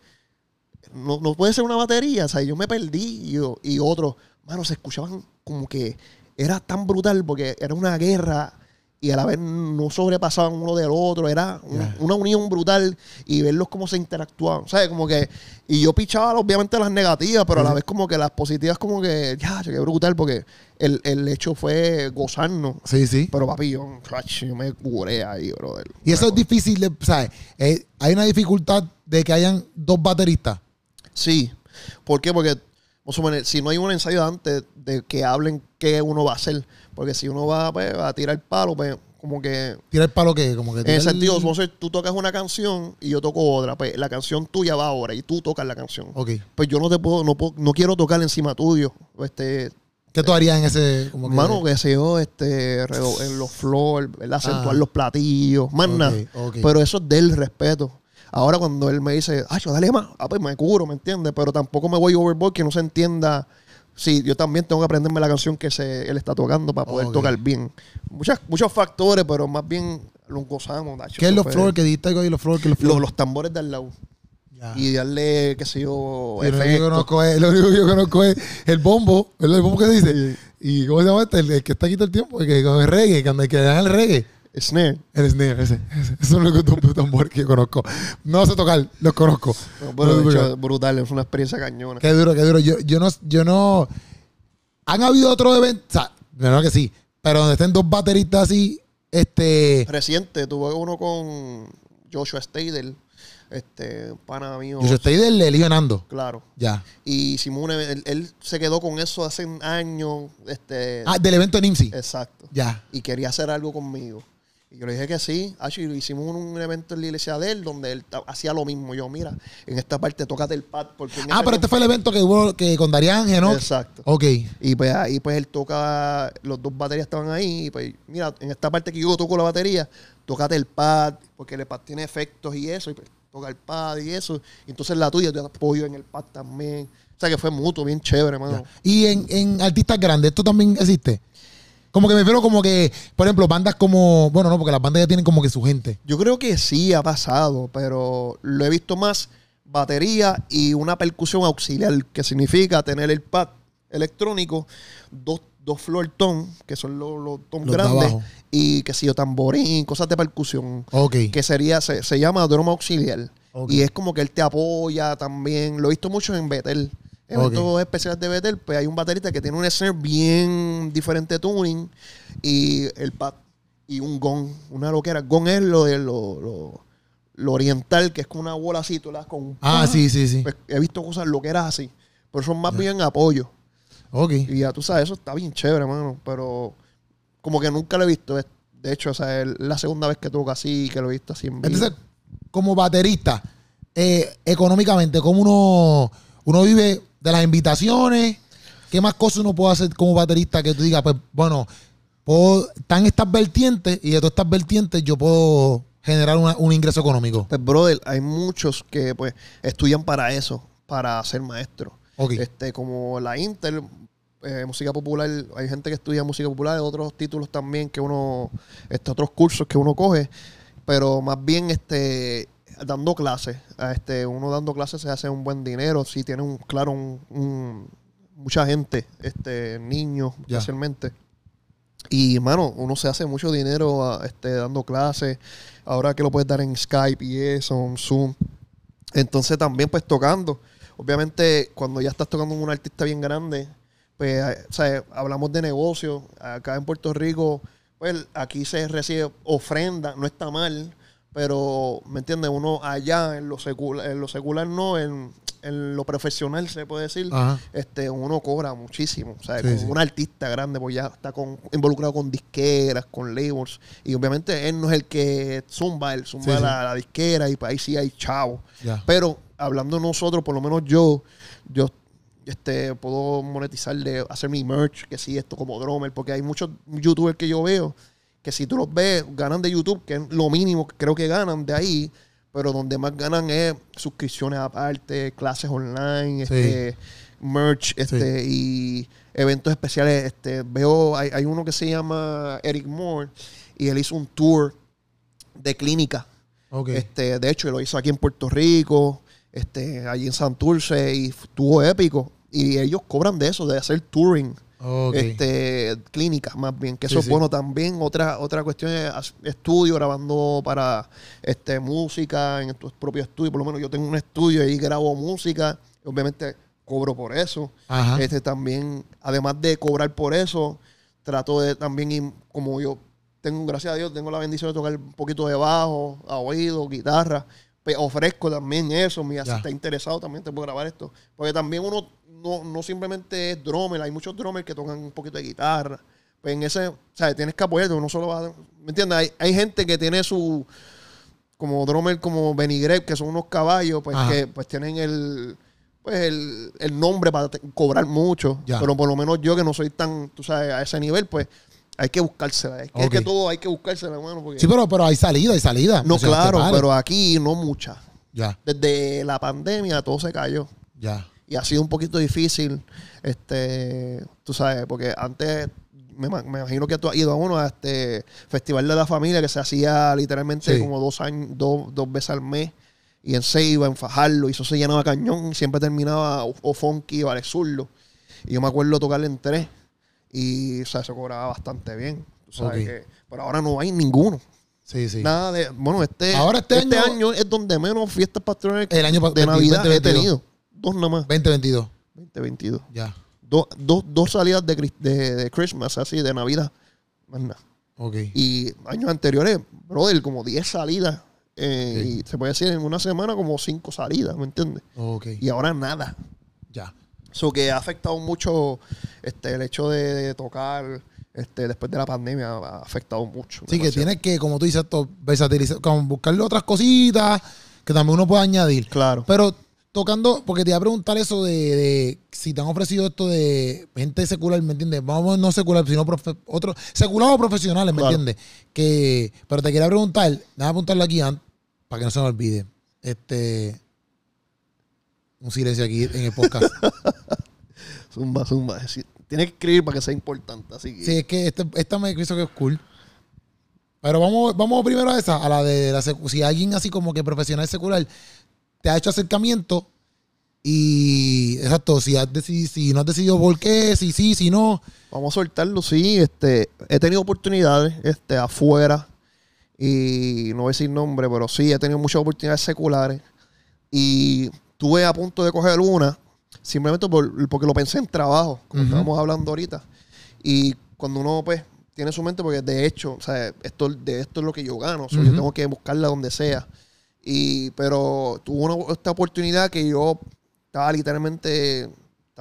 no, puede ser una batería. O sea, yo me perdí y, y otros, mano, se escuchaban como que era tan brutal porque era una guerra y a la vez no sobrepasaban uno del otro. Era una unión brutal y verlos cómo se interactuaban. sea, Como que. Y yo pichaba, obviamente, las negativas, pero a la vez, como que las positivas, como que. Ya, qué brutal, porque el, hecho fue gozarnos. Sí, sí. Pero papi, yo, me curé ahí, brother. Y eso es difícil, ¿sabes? Eh, hay una dificultad de que hayan dos bateristas. Sí. ¿Por qué? Porque. O si no hay un ensayo antes de que hablen qué uno va a hacer, porque si uno va pues, a tirar el palo, pues como que... tira el palo qué? Como en el sentido, tú tocas una canción y yo toco otra, pues la canción tuya va ahora y tú tocas la canción. Ok. Pues yo no te puedo, no, no quiero tocar encima tuyo. Este, ¿Qué tú harías en ese...? mano, que se yo, este, en los flores, acentuar ah. los platillos, más nada. Pero eso es del respeto. Ahora cuando él me dice, ay, yo dale más, ah, pues me curo, ¿me entiendes? Pero tampoco me voy overboard que no se entienda Sí, yo también tengo que aprenderme la canción que se, él está tocando para poder tocar bien. muchos factores, pero más bien los gozamos. ¿Qué es los flores que diste y Los flores, que los, los, los tambores del lado. Y darle, qué sé yo, lo único, que conozco es, lo único que yo conozco es el bombo, ¿verdad? El bombo que se dice. Y cómo se llama este, el, que está aquí todo el tiempo, el que con el reggae, cuando hay que el reggae. Snare. El snare, ese. ese. Son los amor que conozco. No sé tocar, los conozco. brutal, es una experiencia cañona. Qué duro, qué duro. Yo, yo no, yo no. Han habido otros eventos. O sea, que sí. Pero donde estén dos bateristas así, este. Reciente, tuve uno con Joshua Stader este pana mío. Joshua le le Nando Claro. Ya. Y Simone, él, él, se quedó con eso hace años. Este, ah, del evento NIMSI. Exacto. Ya. Y quería hacer algo conmigo. Y yo le dije que sí. Ah, hicimos un, evento en la iglesia de él donde él hacía lo mismo. Yo, mira, en esta parte tocate el pad. Porque ah, pero este fue el evento que hubo que con Darían, ¿no? Exacto. Ok. Y pues ahí pues él toca, los dos baterías estaban ahí. Y pues mira, en esta parte que yo toco la batería, tocate el pad, porque el pad tiene efectos y eso. Y pues toca el pad y eso. entonces la tuya te apoyo en el pad también. O sea que fue mutuo, bien chévere, hermano. Y en, en artistas grandes, ¿esto también existe? Como que me refiero como que, por ejemplo, bandas como, bueno, no, porque las bandas ya tienen como que su gente. Yo creo que sí ha pasado, pero lo he visto más batería y una percusión auxiliar, que significa tener el pad electrónico, dos, dos floor tom, que son los, los grandes, y que si yo, tamborín, cosas de percusión. Que sería, se, se llama drum auxiliar. Y es como que él te apoya también. Lo he visto mucho en Betel. En especiales de Betel, pues hay un baterista que tiene un snare bien diferente tuning y el pad y un gong, una loquera. Gong es lo de lo, oriental, que es con una bola así, la con Ah, sí, sí, sí. Pues, he visto cosas loqueras así. Pero son más bien apoyo. Ok. Y ya tú sabes, eso está bien chévere, mano. Pero como que nunca lo he visto. De hecho, o es la segunda vez que toca así, y que lo he visto así en Entonces, como baterista, eh, económicamente, como uno uno vive de las invitaciones. ¿Qué más cosas uno puede hacer como baterista que tú digas, pues bueno, están estas vertientes y de todas estas vertientes yo puedo generar un ingreso económico? Pues, brother, hay muchos que pues estudian para eso, para ser maestro. Este, como la Inter, eh, música popular, hay gente que estudia música popular, otros títulos también que uno, este, otros cursos que uno coge, pero más bien este dando clases. Este, uno dando clases se hace un buen dinero, si tiene un, claro, un, mucha gente, este, niños, especialmente. Y, mano, uno se hace mucho dinero este, dando clases. Ahora que lo puedes dar en Skype y eso, en Zoom. Entonces, también, pues, tocando. Obviamente, cuando ya estás tocando con un artista bien grande, pues, eh, o hablamos de negocio. Acá en Puerto Rico, pues, aquí se recibe ofrenda. No está mal pero, ¿me entiendes? Uno allá en lo secular, en lo secular no, en, lo profesional se puede decir, este uno cobra muchísimo. O sea, un artista grande, pues ya está involucrado con disqueras, con labels. Y obviamente él no es el que zumba, él zumba la, disquera y ahí sí hay chavo. Pero hablando nosotros, por lo menos yo, yo este, puedo monetizarle, hacer mi merch, que sí, esto como drummer, porque hay muchos youtubers que yo veo que si tú los ves, ganan de YouTube, que es lo mínimo que creo que ganan de ahí, pero donde más ganan es suscripciones aparte, clases online, este, merch este, y eventos especiales. Este, veo, hay, hay uno que se llama Eric Moore y él hizo un tour de clínica. Este, de hecho, lo hizo aquí en Puerto Rico, este, allí en Santurce, y estuvo épico. Y ellos cobran de eso, de hacer touring. Este, clínica más bien, que eso es bueno también. Otra, otra cuestión es estudio, grabando para este, música en tu propio estudio. Por lo menos yo tengo un estudio y grabo música. Obviamente cobro por eso. Este también, además de cobrar por eso, trato de también, como yo tengo, gracias a Dios, tengo la bendición de tocar un poquito de bajo, a oído, guitarra. Pues, ofrezco también eso. Mi está interesado también, te puedo grabar esto. Porque también uno no, simplemente es drummer, hay muchos drummers que tocan un poquito de guitarra. Pues en ese, o sea, tienes que apoyarte, no solo va a, ¿Me entiendes? Hay, gente que tiene su. Como drummer, como Benigrep, que son unos caballos, pues que pues tienen el pues el, el, nombre para cobrar mucho. Pero por lo menos yo que no soy tan, tú sabes, a ese nivel, pues hay que buscársela. Es que, todo hay que buscársela, hermano porque... Sí, pero, pero hay salida, hay salida. No, claro, pero aquí no mucha. Ya. Desde la pandemia todo se cayó. Ya y ha sido un poquito difícil, este, tú sabes, porque antes me, imagino que tú has ido a uno a este Festival de la Familia que se hacía literalmente como dos años, dos, veces al mes. Y en Iba en Fajardo, y eso se llenaba cañón. Siempre terminaba o, Funky o Y yo me acuerdo tocarle en tres. Y o se cobraba bastante bien. Sabes pero ahora no hay ninguno. Sí, sí. Nada de. Bueno, este, este, este año, es donde menos fiestas patronales el de Navidad he tenido dos nada más. 2022. 2022. Ya. dos dos salidas de, de, Christmas, así, de Navidad. Más nada. Ok. Y años anteriores, brother, como 10 salidas. Eh, y se puede decir en una semana como 5 salidas, ¿me entiendes? Ok. Y ahora nada. Ya. Eso que ha afectado mucho este, el hecho de, tocar. Este, después de la pandemia ha afectado mucho. Sí, que tienes que, como tú dices, versatilizar, como buscarle otras cositas que también uno puede añadir. Claro. Pero tocando, porque te iba a preguntar eso de, si te han ofrecido esto de gente secular, ¿me entiendes? Vamos, no secular, sino otro, secular o profesionales, ¿me entiendes? Que, pero te quería preguntar, a apuntarlo aquí antes, para que no se me olvide. Este. Un silencio aquí en el podcast. zumba, zumba. Tienes que escribir para que sea importante, así que. Sí, es que este, esta me hizo que es cool. Pero vamos, vamos primero a esa, a la de la si alguien así como que profesional secular, te ha hecho acercamiento y exacto, si, has decidido, si no has decidido por qué, si sí, si no. Vamos a soltarlo, sí. Este, he tenido oportunidades este, afuera y no voy a decir nombre, pero sí, he tenido muchas oportunidades seculares y tuve a punto de coger una simplemente porque lo pensé en trabajo, como estamos estábamos hablando ahorita. Y cuando uno pues tiene su mente, porque de hecho, o sea, esto, de esto es lo que yo gano, yo tengo que buscarla donde sea. Y, pero tuvo esta oportunidad que yo estaba literalmente,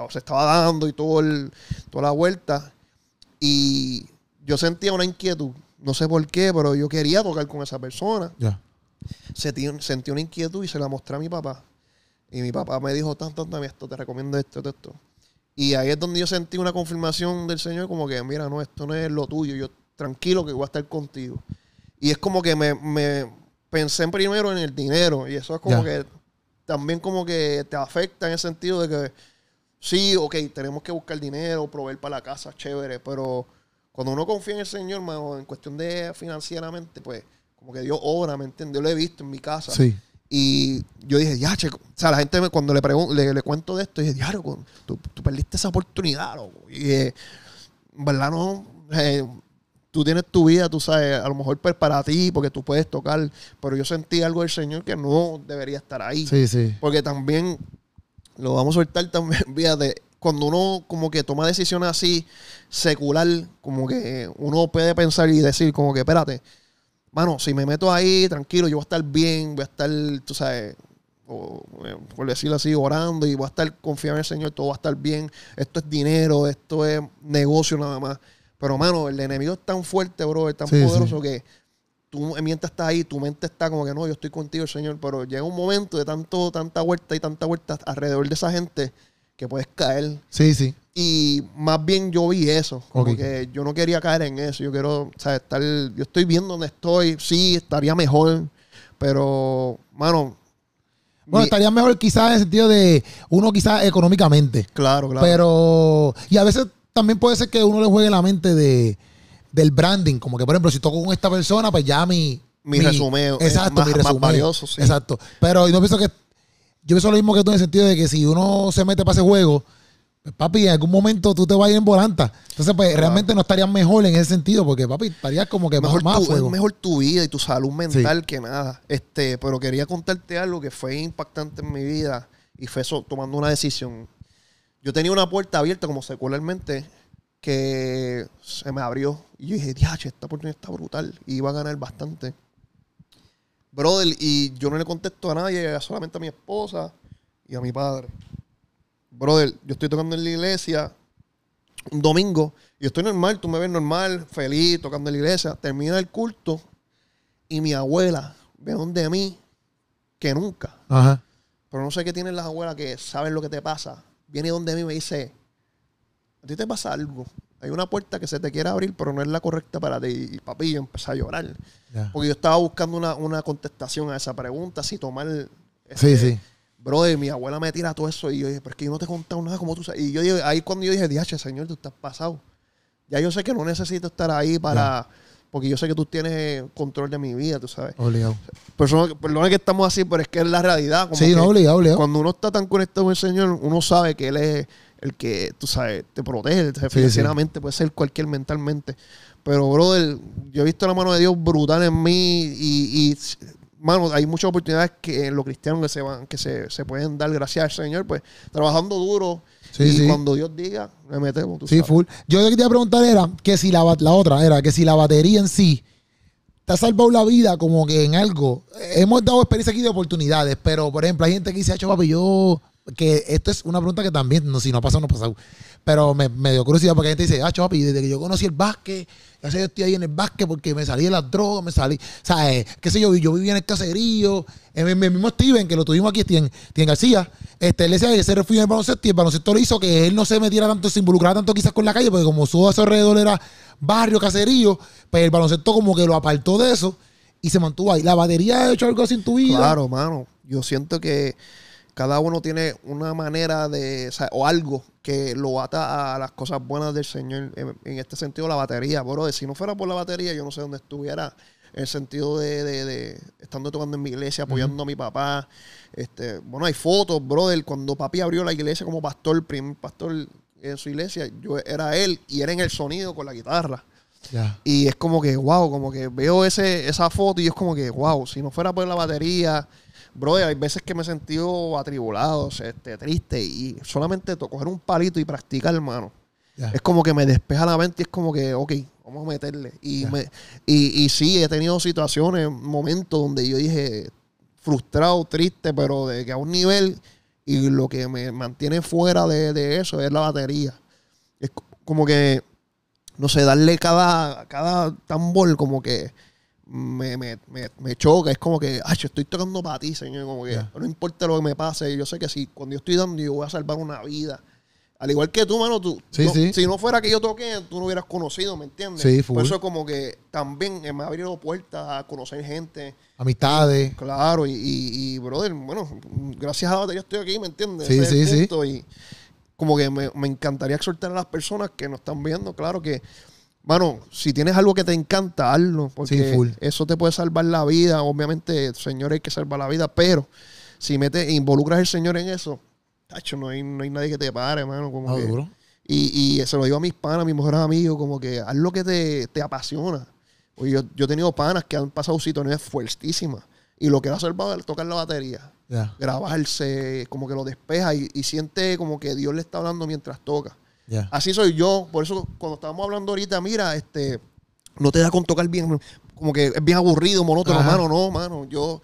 se estaba dando y todo el, toda la vuelta. Y yo sentía una inquietud, no sé por qué, pero yo quería tocar con esa persona. Ya. Sentí, una inquietud y se la mostré a mi papá. Y mi papá me dijo, tan, tan, tan, esto, te recomiendo esto, esto, esto. Y ahí es donde yo sentí una confirmación del Señor, como que, mira, no, esto no es lo tuyo, yo tranquilo que voy a estar contigo. Y es como que me pensé primero en el dinero y eso es como que también como que te afecta en el sentido de que sí, ok, tenemos que buscar dinero, proveer para la casa, chévere, pero cuando uno confía en el Señor, en cuestión de financieramente, pues como que Dios obra, ¿me entiendes? Yo lo he visto en mi casa. Y yo dije, ya, che, o sea, la gente cuando le, pregunto, le, cuento de esto, dije, diario, tú, perdiste esa oportunidad, loco. Y, eh, en verdad, no, eh, tú tienes tu vida, tú sabes, a lo mejor pues, para ti, porque tú puedes tocar, pero yo sentí algo del Señor que no debería estar ahí. Sí, sí. Porque también lo vamos a soltar también, de cuando uno como que toma decisiones así, secular, como que uno puede pensar y decir como que, espérate, mano, si me meto ahí, tranquilo, yo voy a estar bien, voy a estar, tú sabes, eh, por decirlo así, orando y voy a estar confiado en el Señor, todo va a estar bien, esto es dinero, esto es negocio nada más. Pero, mano, el enemigo es tan fuerte, bro, es tan poderoso que tú mientras estás ahí, tu mente está como que no, yo estoy contigo, Señor. Pero llega un momento de tanto, tanta vuelta y tanta vuelta alrededor de esa gente que puedes caer. Sí, sí. Y más bien yo vi eso. Porque yo no quería caer en eso. Yo quiero, o sea, estar. Yo estoy bien donde estoy. Sí, estaría mejor. Pero, mano. Bueno, estaría mejor quizás en el sentido de uno quizás económicamente. Claro, claro. Pero. Y a veces también puede ser que uno le juegue la mente de, del branding. Como que, por ejemplo, si toco con esta persona, pues ya mi. Mi, mi Exacto, mi valioso, Exacto. Pero yo pienso que. Yo pienso lo mismo que tú en el sentido de que si uno se mete para ese juego, pues, papi, en algún momento tú te vas a ir en volanta. Entonces, pues realmente no estarías mejor en ese sentido, porque, papi, estarías como que mejor más, tu, fuego. Es mejor tu vida y tu salud mental que nada. Este, pero quería contarte algo que fue impactante en mi vida y fue eso, tomando una decisión yo tenía una puerta abierta como secularmente que se me abrió. Y yo dije, diache, esta oportunidad está brutal. Y iba a ganar bastante. Brother, y yo no le contesto a nadie, solamente a mi esposa y a mi padre. Brother, yo estoy tocando en la iglesia un domingo y estoy normal, tú me ves normal, feliz, tocando en la iglesia. Termina el culto y mi abuela ve donde a mí que nunca. Pero no sé qué tienen las abuelas que saben lo que te pasa viene donde a mí me dice, a ti te pasa algo. Hay una puerta que se te quiere abrir, pero no es la correcta para ti. Y papi, yo a llorar. Porque yo estaba buscando una, contestación a esa pregunta, así tomar... Este, sí, sí. Brother, mi abuela me tira todo eso y yo dije, pero es que yo no te he contado nada como tú sabes. Y yo ahí cuando yo dije, diache, señor, tú estás pasado. Ya yo sé que no necesito estar ahí para porque yo sé que tú tienes control de mi vida, tú sabes. Obligado. Persona, perdona que estamos así, pero es que es la realidad. sí, no, obligado, Cuando uno está tan conectado con el Señor, uno sabe que Él es el que, tú sabes, te protege te puede ser cualquier mentalmente. Pero, brother, yo he visto la mano de Dios brutal en mí y, mano, hay muchas oportunidades que los cristianos que se van, que se, se pueden dar gracias al Señor, pues trabajando duro y cuando Dios diga, me metemos. Tú sí, full. Yo lo que te iba a preguntar era que si la, la otra era que si la batería en sí te ha salvado la vida como que en algo. Hemos dado experiencia aquí de oportunidades, pero por ejemplo, hay gente que dice, hecho papi, yo. Que esto es una pregunta que también, no, si no ha pasado, no pasa. pasado. Pero me, me dio curiosidad porque la gente dice, ah, y desde que yo conocí el básquet, yo estoy ahí en el básquet porque me salí de las drogas, me salí, ¿sabes? ¿Qué sé yo? Yo vivía en el caserío. El, mismo Steven, que lo tuvimos aquí, en García, este, él decía que se refugió en el baloncesto y el baloncesto lo hizo que él no se metiera tanto, se involucrara tanto quizás con la calle, porque como su a su alrededor era barrio, caserío, pues el baloncesto como que lo apartó de eso y se mantuvo ahí. La batería ha hecho algo así en tu vida. Claro, mano. Yo siento que cada uno tiene una manera de, o, algo que lo ata a las cosas buenas del Señor. En, este sentido, la batería, bro, si no fuera por la batería, yo no sé dónde estuviera. En el sentido de, estando tocando en mi iglesia, apoyando a mi papá. Este, bueno, hay fotos, brother, cuando papi abrió la iglesia como pastor, primer pastor en su iglesia, yo era él y era en el sonido con la guitarra. Y es como que, wow, como que veo ese, esa foto y es como que, wow, si no fuera por la batería, brother, hay veces que me he sentido atribulado, este, triste, y solamente coger un palito y practicar, hermano. Es como que me despeja la mente y es como que, ok, vamos a meterle. Y, me, y, y sí, he tenido situaciones, momentos donde yo dije frustrado, triste, pero de que a un nivel y lo que me mantiene fuera de, de eso es la batería. Es como que, no sé, darle cada, cada tambor como que me, me, me, choca. Es como que, ay, yo estoy tocando para ti, señor. Como que no importa lo que me pase. Yo sé que si cuando yo estoy dando, yo voy a salvar una vida. Al igual que tú, mano, tú. Si no fuera que yo toqué, tú no hubieras conocido, ¿me entiendes? Sí, fue Por eso, como que también me ha abierto puertas a conocer gente. Amistades. claro, y, y, brother, bueno, gracias a batería estoy aquí, ¿me entiendes? Sí, sí, sí. Y como que me, me encantaría exhortar a las personas que nos están viendo, claro, que Mano, si tienes algo que te encanta, hazlo. Porque eso te puede salvar la vida. Obviamente, Señor, hay que salvar la vida, pero si metes, involucras al Señor en eso, tacho, no hay, no hay nadie que te pare, mano. Como ah, Y, y, se lo digo a mis panas, a mis mejores amigos, como que haz lo que te, apasiona. Oye, yo, he tenido panas que han pasado situaciones fuertísimas. Y lo que lo ha salvado es tocar la batería. Grabarse, como que lo despeja y siente como que Dios le está hablando mientras toca. Así soy yo. Por eso, cuando estábamos hablando ahorita, mira, este, no te da con tocar bien, como que es bien aburrido, monótono, mano. No, mano. Yo,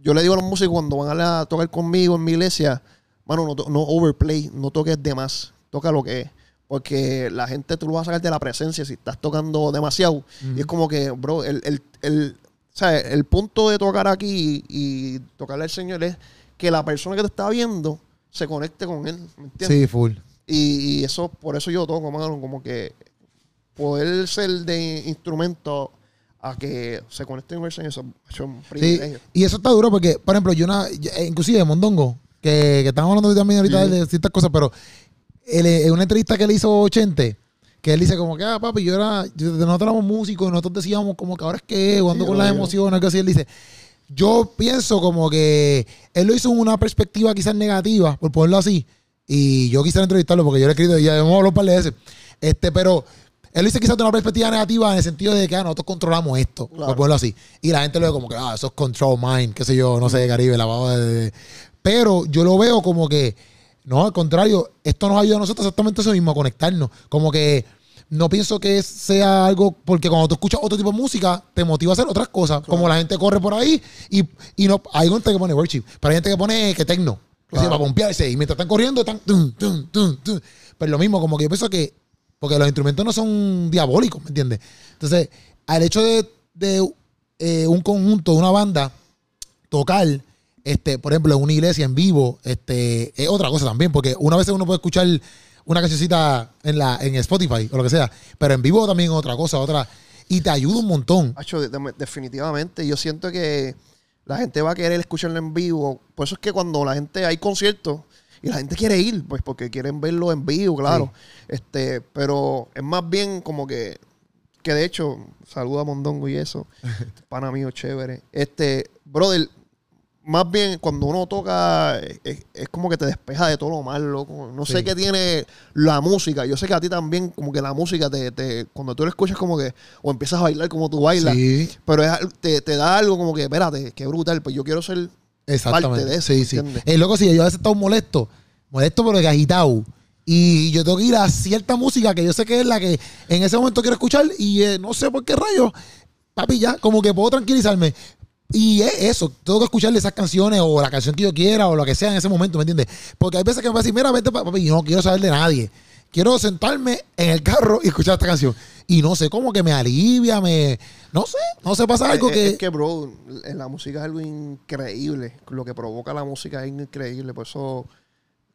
yo le digo a los músicos cuando van a tocar conmigo en mi iglesia, mano, no, no overplay, no toques de más. Toca lo que es. Porque la gente tú lo vas a sacar de la presencia si estás tocando demasiado. Y es como que, bro, el, el, el, el punto de tocar aquí y, y tocarle al Señor es que la persona que te está viendo se conecte con él. ¿me entiendes? Sí, full. Y, eso, por eso yo toco, como que poder ser de instrumento a que se conecten versiones, eso y eso está duro porque, por ejemplo, yo una, eh, inclusive Mondongo, que, que estamos hablando también ahorita de ciertas cosas, pero en una entrevista que le hizo 80 que él dice como que, ah, papi, yo era, nosotros éramos músicos, nosotros decíamos como que ahora es que, cuando con las emociones, que así, él dice, yo pienso como que él lo hizo en una perspectiva quizás negativa, por ponerlo así, y yo quisiera entrevistarlo porque yo le he escrito y ya hemos hablado un par de veces. Este, pero él dice quizás de una perspectiva negativa en el sentido de que ah, nosotros controlamos esto, por así. Y la gente lo ve como que, ah, eso es control mind, qué sé yo, no sé, Caribe, la de, de... Pero yo lo veo como que, no, al contrario, esto nos ayuda a nosotros exactamente eso mismo, a conectarnos. Como que no pienso que sea algo, porque cuando tú escuchas otro tipo de música, te motiva a hacer otras cosas. Como la gente corre por ahí y, y no, hay gente que pone worship, pero hay gente que pone que tecno. Pues o pompearse. Y mientras están corriendo, están. Pero pues lo mismo, como que yo pienso que. Porque los instrumentos no son diabólicos, ¿me entiendes? Entonces, al hecho de, eh, un conjunto, de una banda, tocar, este, por ejemplo, en una iglesia en vivo, este, es otra cosa también, porque una vez uno puede escuchar una cancioncita en la en Spotify o lo que sea, pero en vivo también es otra cosa, otra y te ayuda un montón. definitivamente, yo siento que la gente va a querer escucharlo en vivo. Por eso es que cuando la gente hay conciertos y la gente quiere ir, pues porque quieren verlo en vivo, claro. Este, pero es más bien como que que de hecho, saluda a Mondongo y eso. pana mío, chévere. Este, brother, más bien cuando uno toca es, como que te despeja de todo lo malo, No sé qué tiene la música. Yo sé que a ti también como que la música te, te cuando tú la escuchas como que o empiezas a bailar como tú bailas, sí. pero te, da algo como que, espérate, qué brutal, pues yo quiero ser parte de eso. Sí, sí. Es loco, si yo a veces estado molesto, molesto pero agitado. Y yo tengo que ir a cierta música que yo sé que es la que en ese momento quiero escuchar y eh, no sé por qué rayos papi, ya, como que puedo tranquilizarme. Y es eso, tengo que escucharle esas canciones o la canción que yo quiera o lo que sea en ese momento, ¿me entiendes? Porque hay veces que me va a decir, mira, papi, yo no quiero saber de nadie. Quiero sentarme en el carro y escuchar esta canción. Y no sé, como que me alivia, me... No sé, no sé, pasa algo que... Es que, bro, la música es algo increíble. Lo que provoca la música es increíble. Por eso,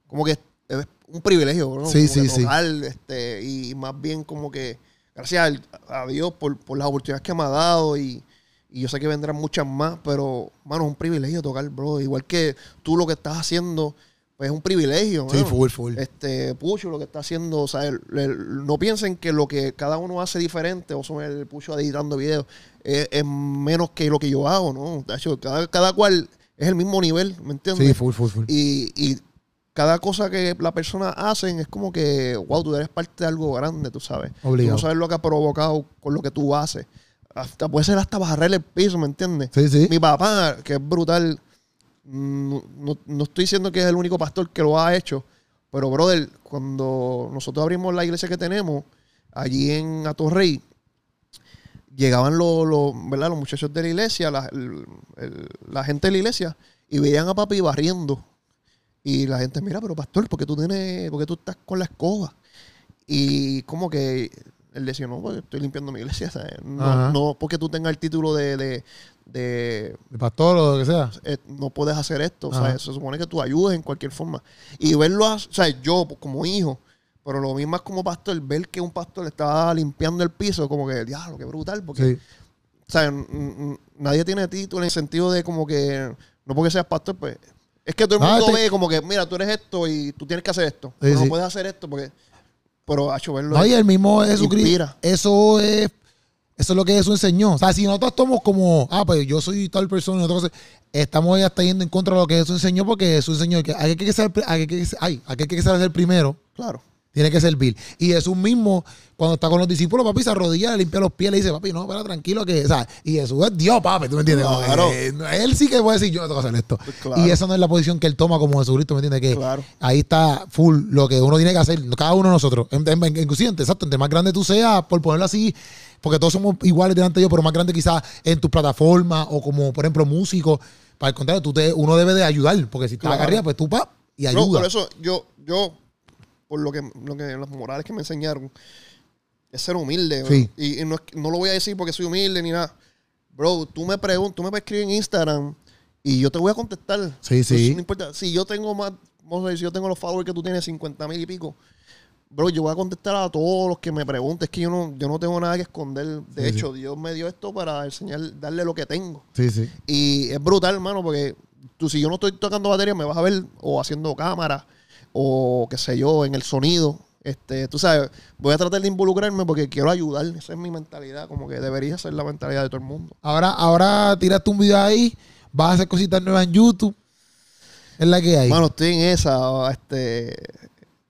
como que es un privilegio, bro. Sí, sí, sí. Este, y más bien como que, gracias a Dios por, por las oportunidades que me ha dado y y yo sé que vendrán muchas más, pero, mano, es un privilegio tocar, bro. Igual que tú lo que estás haciendo, pues es un privilegio. Sí, full, full. Este, Pucho lo que está haciendo, o sea, no piensen que lo que cada uno hace diferente, o son el Pucho editando videos, es, menos que lo que yo hago, ¿no? De hecho, cada, cual es el mismo nivel, ¿me entiendes? Sí, full, full, full. Y, y cada cosa que la persona hacen es como que, wow, tú eres parte de algo grande, tú sabes. Obligado. Tú no sabes lo que ha provocado con lo que tú haces puede ser hasta barrer el piso, ¿me entiendes? Sí, sí. Mi papá, que es brutal, no, estoy diciendo que es el único pastor que lo ha hecho, pero brother, cuando nosotros abrimos la iglesia que tenemos, allí en Atorrey, llegaban los, los, muchachos de la iglesia, la, gente de la iglesia, y veían a papi barriendo. Y la gente, mira, pero pastor, ¿por qué tú, tienes, por tú estás con la escoba? Y como que él decía, no, porque estoy limpiando mi iglesia, ¿sabes? No, no, porque tú tengas el título de, de, pastor o lo que sea. Eh, no puedes hacer esto, ¿sabes? Se supone que tú ayudes en cualquier forma. Y verlo, o sea, yo como hijo, pero lo mismo es como pastor, ver que un pastor le estaba limpiando el piso, como que, diablo, qué brutal, porque, sí. nadie tiene título en el sentido de como que, no porque seas pastor, pues, es que todo el ah, mundo este ve como que, mira, tú eres esto y tú tienes que hacer esto. no puedes hacer esto porque pero a verlo. No, y el mismo Jesucristo. Eso es. Eso es lo que Jesús enseñó. O sea, si nosotros estamos como, ah, pues yo soy tal persona, entonces estamos ya yendo en contra de lo que Jesús enseñó, porque Jesús enseñó que hay que ser, hay que, hay, hay que ser el primero. Claro. Tiene que servir. Y Jesús mismo, cuando está con los discípulos, papi se arrodilla, le limpia los pies, le dice, papi, no, espera, tranquilo, que, y Jesús es Dios, papi, ¿tú me entiendes? Claro. él sí que puede decir, yo tengo que hacer esto. Pues y esa no es la posición que él toma como Jesucristo, ¿me entiendes? Que claro. ahí está full lo que uno tiene que hacer, cada uno de nosotros. inclusive, exacto, entre más grande tú seas, por ponerlo así, porque todos somos iguales delante de Dios, pero más grande quizás en tu plataforma o como, por ejemplo, músico. Para el contrario, tú te, uno debe de ayudar, porque si está la carrera, pues tú, pa, y ayuda. por eso yo, yo por lo que, lo las morales que me enseñaron, es ser humilde. Y, no, no, lo voy a decir porque soy humilde ni nada. Bro, tú me preguntas, tú me escribes en Instagram y yo te voy a contestar. Sí, pues, sí. No importa, si yo tengo más, yo tengo los followers que tú tienes, 50 mil y pico. Bro, yo voy a contestar a todos los que me pregunten. Es que yo no, yo no tengo nada que esconder. De hecho, Dios me dio esto para enseñar, darle lo que tengo. Sí, sí. Y es brutal, hermano, porque tú, si yo no estoy tocando batería, me vas a ver o haciendo cámara o qué sé yo, en el sonido. Este, tú sabes, voy a tratar de involucrarme porque quiero ayudar. Esa es mi mentalidad, como que debería ser la mentalidad de todo el mundo. Ahora, ahora tiraste un video ahí, vas a hacer cositas nuevas en YouTube. Es la que hay. Bueno, estoy en esa. Este,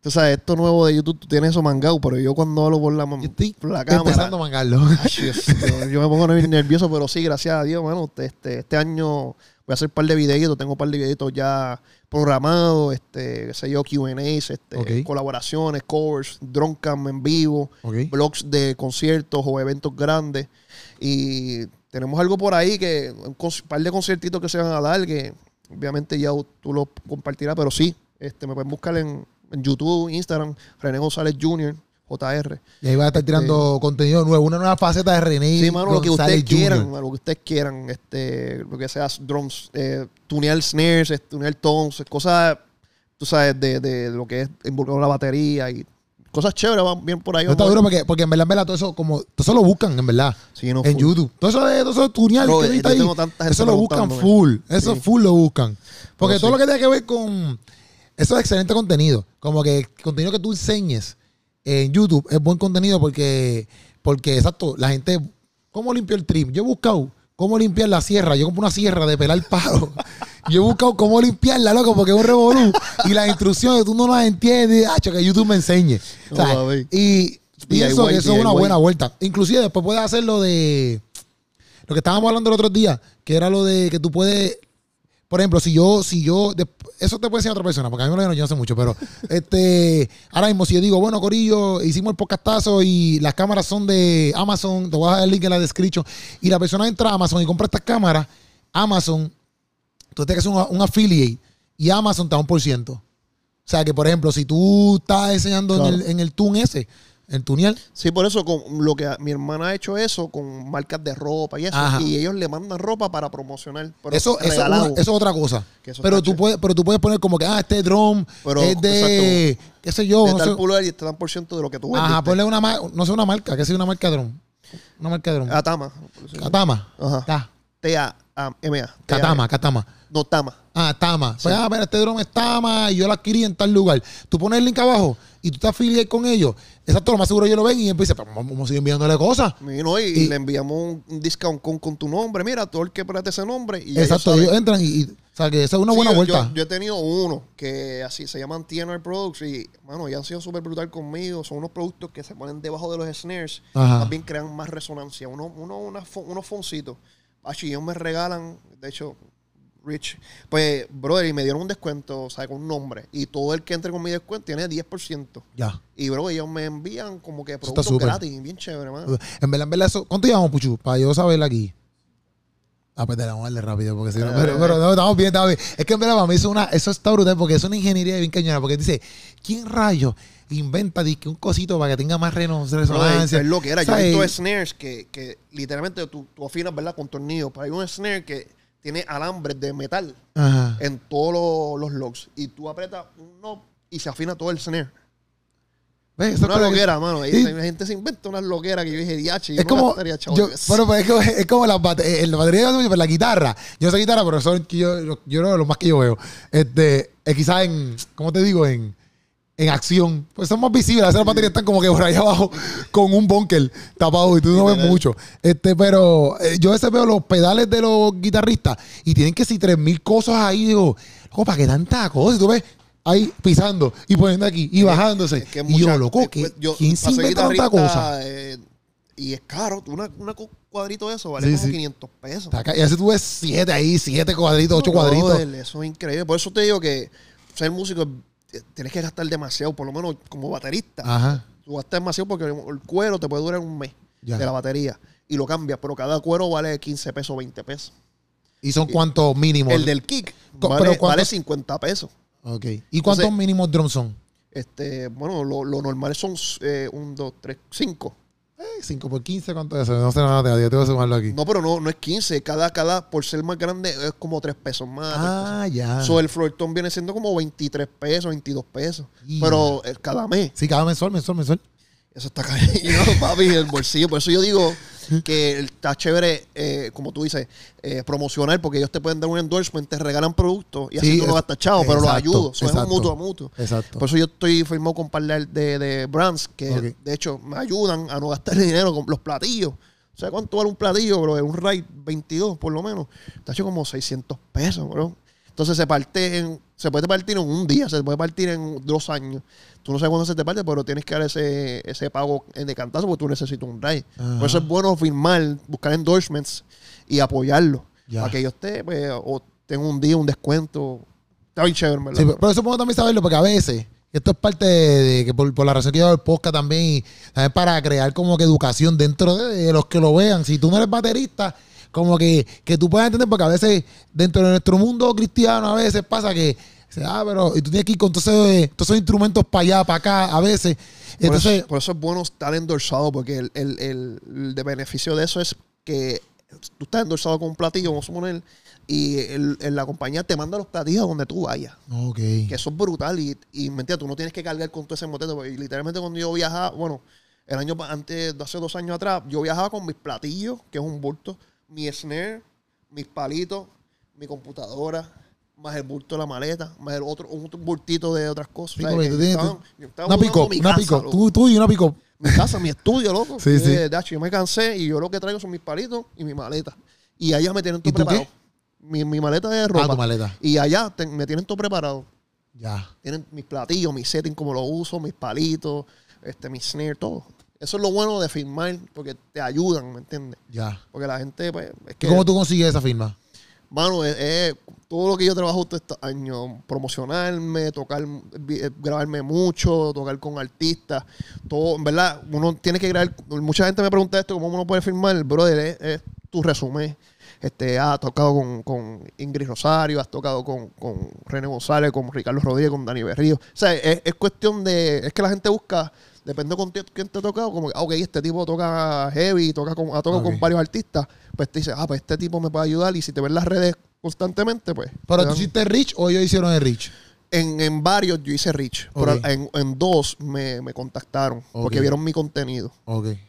tú sabes, esto nuevo de YouTube, tú tienes eso mangado, pero yo cuando hablo por la, yo estoy por la cámara. empezando a mangarlo. Ah, yo me pongo nervioso, pero sí, gracias a Dios, mano. Este, este año voy a hacer un par de videitos, tengo un par de videitos ya programado, este, qué sé yo, QAs, este, colaboraciones, covers, dronecam en vivo, blogs de conciertos o eventos grandes. Y tenemos algo por ahí que un par de conciertitos que se van a dar, que obviamente ya tú lo compartirás, pero sí, este, me pueden buscar en, en YouTube, Instagram, René González Jr. JR. Y ahí va a estar este, tirando contenido nuevo, una nueva faceta de René. Sí, mano, lo que ustedes quieran, lo que ustedes quieran, este, lo que sea drums, eh, tunear snares, tunear tones, cosas, tú sabes, de, lo que es involucrar la batería y cosas chéveres van bien por ahí. No está duro porque, en verdad, en todo eso, como, todo eso lo buscan, en verdad. en YouTube. Todo eso de todo eso tunear eh, Eso lo buscan full. Eso full lo buscan. Porque todo lo que tiene que ver con. Eso es excelente contenido. Como que contenido que tú enseñes en YouTube es buen contenido porque, porque exacto, la gente, ¿cómo limpio el trim? Yo he buscado cómo limpiar la sierra. Yo compro una sierra de pelar palo. Yo he buscado cómo limpiarla, loco, porque es un revolú. Y las instrucciones tú no las entiendes. Hacho, ah, que YouTube me enseñe. y eso es una buena vuelta. Inclusive después puedes hacer lo de... Lo que estábamos hablando el otro día, que era lo de que tú puedes... Por ejemplo, si yo, si yo, eso te puede decir otra persona, porque a mí me lo yo no sé mucho, pero este, ahora mismo, si yo digo, bueno, Corillo, hicimos el podcastazo y las cámaras son de Amazon, te voy a dejar el link en la descripción, y la persona entra a Amazon y compra estas cámaras, Amazon, tú tienes que hacer un, un affiliate y Amazon te da un por ciento. O sea, que por ejemplo, si tú estás enseñando en el, en el Tune ese, el tunial. Sí, por eso con lo que mi hermana ha hecho eso con marcas de ropa y eso. Y ellos le mandan ropa para promocionar. eso, es eso, es otra cosa. Pero tú, puedes, pero tú puedes poner como que, ah, este dron es de, qué sé yo. De no tal sé, y este dan por ciento de lo que tú vendiste Ajá, ponle una, no sé, una marca, que sea una marca de dron, Una marca de dron. Atama. Atama. Ajá. Ta. Ah, MA. Katama, Katama. No, Tama. Ah, Tama. O sea, pues, ah, mira, este drone es Tama y yo lo adquirí en tal lugar. Tú pones el link abajo y tú te afilias con ellos. Exacto, lo más seguro ellos lo ven y empieza pero pues, vamos a seguir enviándole cosas. Y, no, y, le enviamos un discount con, tu nombre. Mira, todo el que preste ese nombre. exacto, ellos, entran y, O sea, que esa es una buena vuelta. Yo, he tenido uno que así se llaman TNR Products y, mano, ya han sido súper brutal conmigo. Son unos productos que se ponen debajo de los snares. También crean más resonancia. Uno, uno, unos foncitos ellos me regalan, de hecho, Rich, pues, brother, y me dieron un descuento, o sea, con un nombre. Y todo el que entre con mi descuento tiene 10%. Ya. Y, bro, ellos me envían como que productos gratis, bien chévere, man. En verdad, en verdad, eso, ¿cuánto llevamos, Puchu? Para yo saberlo aquí. Ah, pues, a ver, vamos a darle rápido, porque si no, pero, no, estamos bien, estamos bien. Es que en verdad, para mí eso, una, eso está brutal, porque es una ingeniería bien cañona, porque dice, ¿quién rayo inventa un cosito para que tenga más resonancia. Es lo que era. Yo he visto snares que, que literalmente tú, tú, afinas, ¿verdad? Con tornillos. Pero hay un snare que tiene alambres de metal en todos los, logs. Y tú aprietas un knob y se afina todo el snare. Pues, es una loquera, mano. La gente se inventa una loquera que yo dije, diache. Es, no como, gastaría, bueno, pues es como. la, eh, batería de la guitarra. Yo no sé guitarra, pero eso que yo, lo más que yo veo. Este, es eh, quizás en. ¿Cómo te digo? En en acción. Pues son más visibles. A veces las baterías están como que por ahí abajo con un bunker tapado y tú no ves mucho. Este, pero eh, yo a veces veo los pedales de los guitarristas y tienen que si tres mil cosas ahí. Digo, ¿para qué tanta cosa? Y tú ves ahí pisando y poniendo aquí y bajándose. y yo, loco, que yo, ¿quién se tanta cosa? Eh, y es caro. Una, cuadrito de eso vale como 500 pesos. Y así tú ves siete ahí, siete cuadritos, ocho cuadritos. eso es increíble. Por eso te digo que ser músico es tienes que gastar demasiado, por lo menos como baterista. Ajá. Tú gastas demasiado porque el cuero te puede durar un mes de la batería y lo cambias, pero cada cuero vale 15 pesos, 20 pesos. ¿Y son cuántos mínimos? El del kick vale, ¿pero vale 50 pesos. Ok. ¿Y cuántos mínimos drums son? Este, bueno, lo, lo normal son 1, 2, 3, 5. 5 por 15, ¿cuánto es eso? No sé nada, yo tengo que sumarlo aquí. No, pero no, no es 15. Cada, cada, por ser más grande, es como 3 pesos más. Ah, ya. So, el floretón viene siendo como 23 pesos, 22 pesos. Pero eh, cada mes. Sí, cada mes sol, mensual, sol. Eso está caído, papi, el bolsillo. Por eso yo digo que está chévere, eh, como tú dices, eh, promocionar, porque ellos te pueden dar un endorsement, te regalan productos y así tú no gastas chavo, pero los ayudo. Eso es un mutuo a mutuo. Exacto. Por eso yo estoy firmado con par de, brands que, de hecho, me ayudan a no gastar dinero con los platillos. ¿Sabes cuánto vale un platillo, bro? Un RAID 22, por lo menos. Está hecho como 600 pesos, bro. Entonces se parte en se puede partir en un día, se puede partir en dos años. Tú no sabes cuándo se te parte, pero tienes que dar ese, ese pago en cantazo porque tú necesitas un ride. Por eso es bueno firmar, buscar endorsements y apoyarlo. Para que yo esté, pues, o tenga un día un descuento. Está bien chévere, ¿verdad? Sí, pero, eso puedo también saberlo porque a veces esto es parte de, que por, la razón que yo hago el podcast también, para crear como que educación dentro de, de, los que lo vean. Si tú no eres baterista como que, tú puedas entender, porque a veces dentro de nuestro mundo cristiano a veces pasa que ah, pero y tú tienes que ir con todos esos, instrumentos para allá, para acá, a veces. Entonces, por, eso, es bueno estar endorsado, porque el, de beneficio de eso es que tú estás endorsado con un platillo, vamos a poner, y el, la compañía te manda los platillos donde tú vayas. Ok. Que eso es brutal. Y, y mentira, tú no tienes que cargar con todo ese motete, porque literalmente cuando yo viajaba, bueno, el año antes, hace dos años atrás, yo viajaba con mis platillos, que es un bulto mi snare, mis palitos, mi computadora, más el bulto de la maleta, más el otro, un bultito de otras cosas. una pico, mi una pico. Tú, tú, y una pico. Mi casa, mi estudio, loco. Sí, eh, sí. yo me cansé y yo lo que traigo son mis palitos y mi maleta. Y allá me tienen todo preparado. Mi, maleta de ropa. Ah, tu maleta. Y allá me tienen todo preparado. Ya. Tienen mis platillos, mis settings, como lo uso, mis palitos, este, mi snare, todo. Eso es lo bueno de firmar, porque te ayudan, ¿me entiendes? Ya. Porque la gente, pues, cómo tú consigues esa firma? Mano, es, todo lo que yo trabajo estos años, promocionarme, tocar, eh, grabarme mucho, tocar con artistas, todo, en verdad, uno tiene que grabar, mucha gente me pregunta esto, ¿cómo uno puede firmar? Brother, es, tu resumen. Este, has tocado con, Ingrid Rosario, has tocado con, con René González, con Ricardo Rodríguez, con Dani Berrío. O sea, es cuestión de, es que la gente busca depende con quién te tocado, como que, ah, ok, este tipo toca heavy, toca con, ha ah, tocado con varios artistas, pues te dice, ah, pues este tipo me puede ayudar y si te ven las redes constantemente, pues. ¿Pero tú hiciste Rich o ellos hicieron el Rich? En, en varios yo hice Rich, pero en, dos me, contactaron porque vieron mi contenido.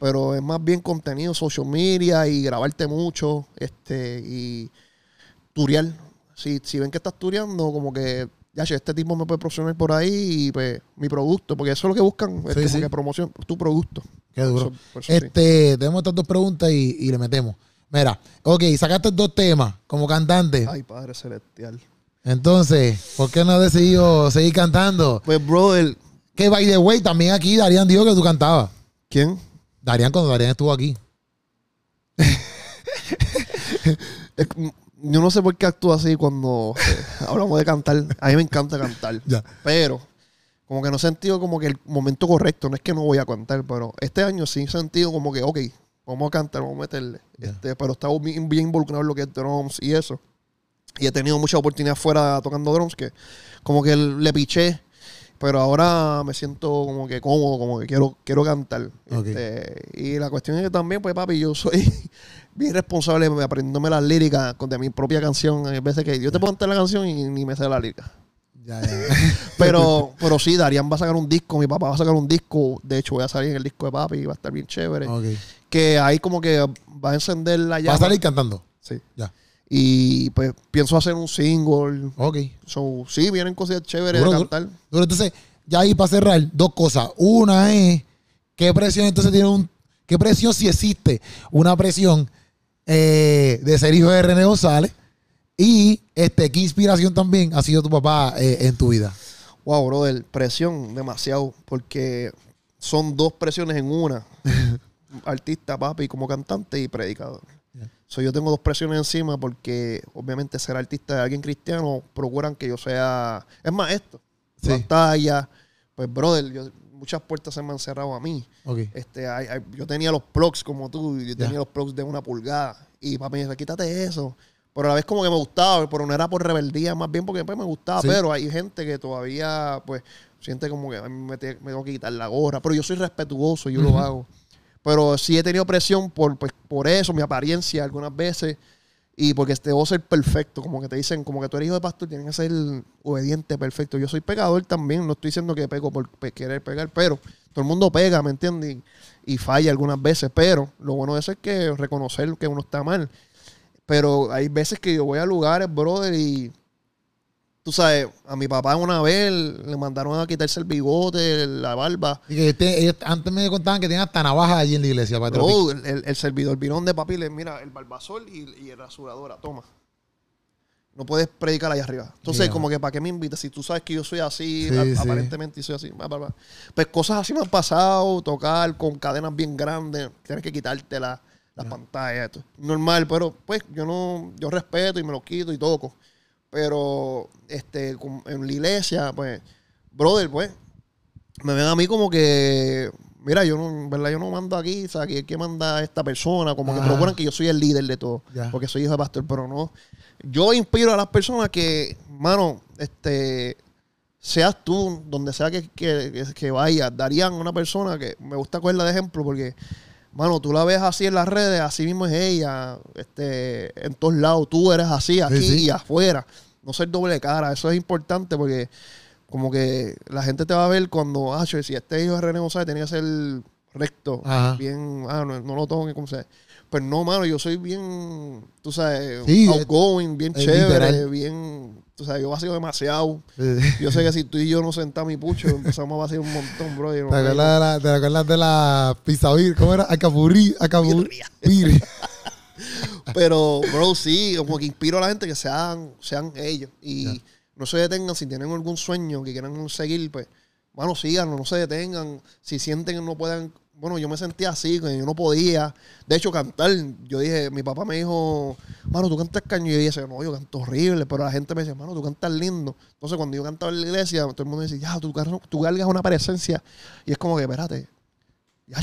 Pero es más bien contenido, social media y grabarte mucho, este, y turear. Si, si ven que estás tureando, como que ya, este tipo me puede promocionar por ahí y pues mi producto, porque eso es lo que buscan, es promoción, tu producto. Qué duro. este, tenemos estas dos preguntas y, le metemos. Mira, ok, sacaste dos temas como cantante. Ay, Padre Celestial. Entonces, ¿por qué no has decidido seguir cantando? Pues, brother. Que, by the way, también aquí Darían dijo que tú cantabas. ¿Quién? Darían, cuando Darían estuvo aquí. Yo no sé por qué actúo así cuando eh, hablamos de cantar. A mí me encanta cantar. Pero como que no he sentido como que el momento correcto. No es que no voy a cantar, pero este año sí he sentido como que, ok, vamos a cantar, vamos a meterle. Este, pero estaba bien, bien, involucrado en lo que es drums y eso. Y he tenido muchas oportunidades fuera tocando drums que como que le piché. Pero ahora me siento como que cómodo, como que quiero, quiero cantar. Este, y la cuestión es que también, pues papi, yo soy bien responsable aprendiéndome las líricas de mi propia canción. Hay veces que yo te puedo cantar la canción y ni me sé la lírica. pero, pero sí, Darían va a sacar un disco, mi papá va a sacar un disco. De hecho, voy a salir en el disco de papi, y va a estar bien chévere. Que ahí como que va a encender la llave Va a salir cantando. Sí. Y pues pienso hacer un single. Ok. So, sí, vienen cosas chéveres de cantar. Entonces, ya ahí para cerrar, dos cosas. Una es, ¿qué presión entonces tiene un... ¿Qué presión si existe? Una presión eh, de ser hijo de René González. Y este, ¿qué inspiración también ha sido tu papá eh, en tu vida? Wow, brother, presión demasiado, porque son dos presiones en una. Artista, papi, como cantante y predicador. yo tengo dos presiones encima porque obviamente ser artista de alguien cristiano procuran que yo sea... Es más, esto. Pantalla. Pues, brother, yo, muchas puertas se me han cerrado a mí. Este, yo tenía los plugs como tú, yo tenía los plugs de una pulgada. Y papi me dice, quítate eso. Pero a la vez como que me gustaba, pero no era por rebeldía, más bien porque pues, me gustaba. Pero hay gente que todavía, pues, siente como que me, me tengo que quitar la gorra. Pero yo soy respetuoso, yo lo hago. Pero sí he tenido presión por, pues, por eso, mi apariencia algunas veces. Y porque este debo el perfecto, como que te dicen, como que tú eres hijo de pastor, tienes que ser obediente, perfecto. Yo soy pecador también, no estoy diciendo que pego por querer pegar, pero todo el mundo pega, ¿me entiendes? Y, falla algunas veces, pero lo bueno de eso es que reconocer que uno está mal. Pero hay veces que yo voy a lugares, brother, y tú sabes, a mi papá una vez le mandaron a quitarse el bigote, la barba. Y este, antes me contaban que tenía hasta navajas allí en la iglesia. Para el, el, el, servidor virón de papi mira el barbasol y, y el rasuradora, toma. No puedes predicar ahí arriba. Entonces, como que para qué me invitas, si tú sabes que yo soy así, aparentemente soy así. Pues cosas así me han pasado, tocar con cadenas bien grandes, tienes que quitarte las pantallas, esto. Normal, pero pues yo no, yo respeto y me lo quito y toco. Pero este, en la iglesia, pues, brother, pues, me ven a mí como que, mira, yo no, verdad, yo no mando aquí, o sea, que manda esta persona, como que procuran que yo soy el líder de todo, porque soy hijo de pastor, pero no. Yo inspiro a las personas que, mano, este, seas tú, donde sea que, que, que vayas, darían una persona que me gusta cogerla de ejemplo porque mano, tú la ves así en las redes, así mismo es ella, este, en todos lados, tú eres así, aquí y afuera. No ser doble cara, eso es importante porque como que la gente te va a ver cuando, ah, si este hijo de René González tenía que ser recto, bien, ah, no, no lo tengo como sea. Pero pues no, mano, yo soy bien, tú sabes, outgoing, bien chévere, bien o sea, yo vacío demasiado. Yo sé que si tú y yo no sentamos y pucho, empezamos a vaciar un montón, bro. ¿Te, acuerdas de la, acuerdas de ¿Cómo era? Acaburri, acaburri. Pero, bro, sí, como que inspiro a la gente que sean, sean ellos. Y no se detengan si tienen algún sueño que quieran seguir, pues, bueno, síganlo, no se detengan. Si sienten que no puedan bueno, yo me sentía así, que yo no podía. De hecho, cantar, yo dije, mi papá me dijo, mano, tú cantas caño. Y yo dije, no, yo canto horrible, pero la gente me decía, mano, tú cantas lindo. Entonces, cuando yo cantaba en la iglesia, todo el mundo decía, ya, tú, tú cargas una presencia. Y es como que, espérate, ya,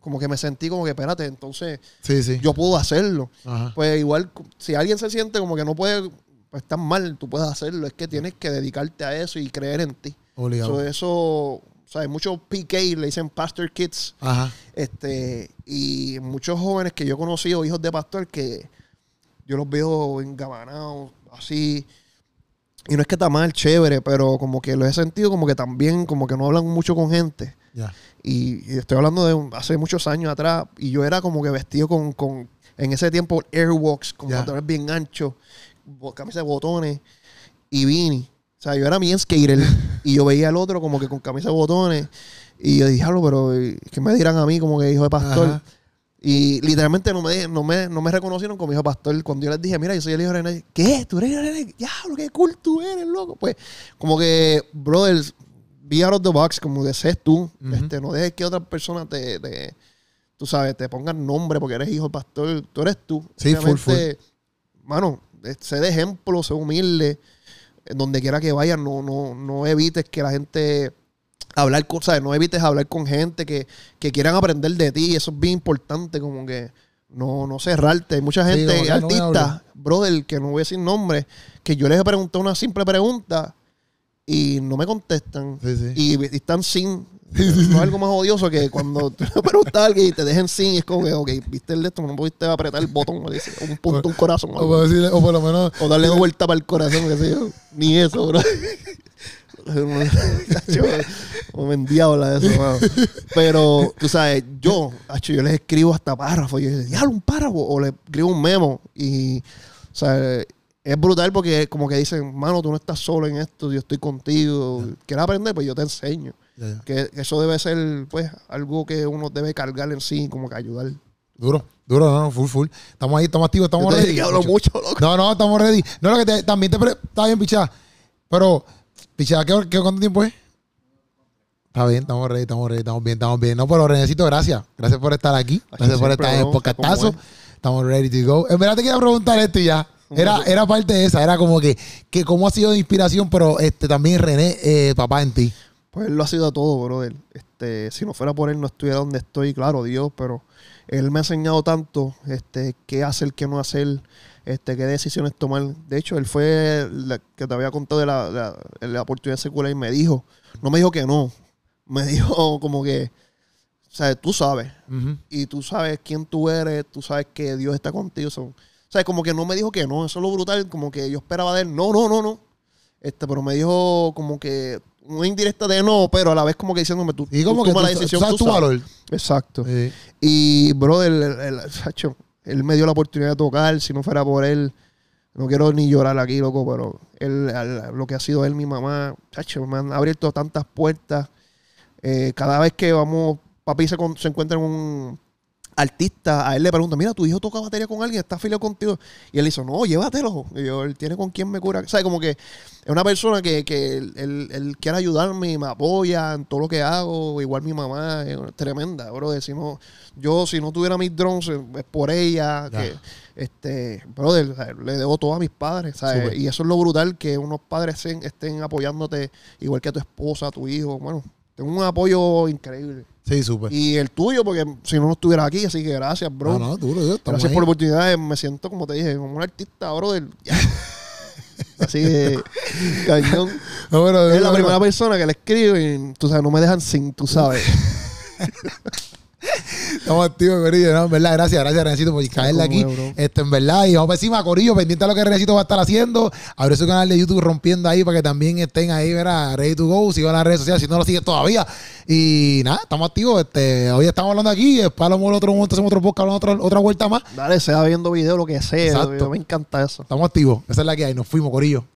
como que me sentí como que, espérate, entonces sí, sí. yo puedo hacerlo. Pues igual, si alguien se siente como que no puede, pues mal, tú puedes hacerlo. Es que tienes que dedicarte a eso y creer en ti. Obligado. eso hay Muchos PK le dicen pastor kids. Ajá. Este, y muchos jóvenes que yo he conocido, hijos de pastor, que yo los veo engabanados, así. Y no es que está mal, chévere, pero como que lo he sentido como que también, como que no hablan mucho con gente. Y, estoy hablando de hace muchos años atrás, y yo era como que vestido con, con en ese tiempo, airwalks, con pantalones bien anchos, camisa de botones y beanie. O sea, yo era mi skater y yo veía al otro como que con camisa de botones. Y yo dije, pero eh, ¿qué me dirán a mí como que hijo de pastor? Y literalmente no me, no, no me reconocieron como hijo de pastor. Cuando yo les dije, mira, yo soy el hijo de René. ¿Qué? ¿Tú eres el hijo de René? Diablo, cool tú eres, loco. Pues, como que, brothers, be out of the box, como que seas tú. este, no dejes que otra persona te, tú sabes, te pongan nombre porque eres hijo de pastor. Tú eres tú. Sí, Mano, eh, sé de ejemplo, sé humilde donde quiera que vayas, no, no, no evites que la gente hablar cosas no evites hablar con gente que, que quieran aprender de ti. Eso es bien importante, como que no, no cerrarte. Hay mucha gente, Artista artistas, brother, que no voy a decir nombres, que yo les he preguntado una simple pregunta y no me contestan. y, están sin no es algo más odioso que cuando tú le preguntas a alguien y te dejen sin es como que, ok, viste el de esto, no pudiste apretar el botón, o un punto, un corazón. O, por lo menos. O darle una vuelta para el corazón, qué sé yo. Ni eso, bro. me de eso, mano. Pero, tú sabes, yo, yo les escribo hasta párrafos. Yo digo, un párrafo. O les escribo un memo. Y, o sea, es brutal porque como que dicen, mano, tú no estás solo en esto, yo estoy contigo. ¿Quieres aprender? Pues yo te enseño. Que, eso debe ser, pues, algo que uno debe cargar en sí, como que ayudar. Duro, duro, no, full, full. Estamos ahí, estamos activos, estamos ready. mucho, loco. No, no, estamos ready. No, lo que te, también te. Está bien, pichada. Pero, pichada, ¿qué, cuánto tiempo es? Está bien, estamos ready, estamos ready, estamos bien, estamos bien. No, pero Renecito, gracias. Gracias por estar aquí. Gracias por estar en el podcastazo. Estamos ready to go. En verdad te quería preguntar esto ya. Era, era parte de esa, era como que, que cómo ha sido de inspiración, pero este también René, eh, papá en ti. Pues él lo ha sido a todo, brother. Este, si no fuera por él, no estuviera donde estoy, claro, Dios, pero él me ha enseñado tanto, este, qué hacer, qué no hacer, este, qué decisiones tomar. De hecho, él fue que te había contado de la, la, oportunidad secular y me dijo, no me dijo que no, me dijo como que, o sea, tú sabes, y tú sabes quién tú eres, tú sabes que Dios está contigo. o sea, como que no me dijo que no, eso es lo brutal, como que yo esperaba de él, no, no, no, no. Este, pero me dijo como que una indirecta de no, pero a la vez como que diciéndome tú, y como la decisión. Exacto. Y, brother, el, el, él me dio la oportunidad de tocar. Si no fuera por él, no quiero ni llorar aquí, loco, pero él, lo que ha sido él, mi mamá, Sacho, me han abierto tantas puertas. Eh, cada vez que vamos, papi se, se encuentra en un artista, a él le pregunta, mira, tu hijo toca batería con alguien, está afiliado contigo. Y él dice, no, llévatelo. Y yo, él tiene con quién me cura. O como que es una persona que, que él, quiere ayudarme me apoya en todo lo que hago. Igual mi mamá es eh, tremenda, bro. Decimos, yo si no tuviera mis drones, es por ella. Que, este, brother, le debo todo a mis padres, ¿sabes? Y eso es lo brutal, que unos padres estén, apoyándote, igual que a tu esposa, a tu hijo. Bueno, tengo un apoyo increíble. Sí, súper. Y el tuyo, porque si no, no estuviera aquí, así que gracias, bro. Ah, no, duro, Gracias por la oportunidad. Eh. Me siento, como te dije, como un artista, bro, del... Así que, cañón. es la primera persona que le y tú sabes, no me dejan sin, tú sabes. Estamos activos, Corillo. No, en verdad, gracias, gracias, por caerle aquí. Este, en verdad, y vamos encima, Corillo, pendiente a lo que Renacito va a estar haciendo. Abre su canal de YouTube rompiendo ahí para que también estén ahí, ¿verdad? ready to go. Sigan las redes sociales si no lo siguen todavía. Y nada, estamos activos. Este, hoy estamos hablando aquí. Después el otro momento hacemos otro podcast, otra, otra vuelta más. Dale, sea viendo video, lo que sea. me encanta eso. Estamos activos. Esa es la que hay. Nos fuimos, Corillo.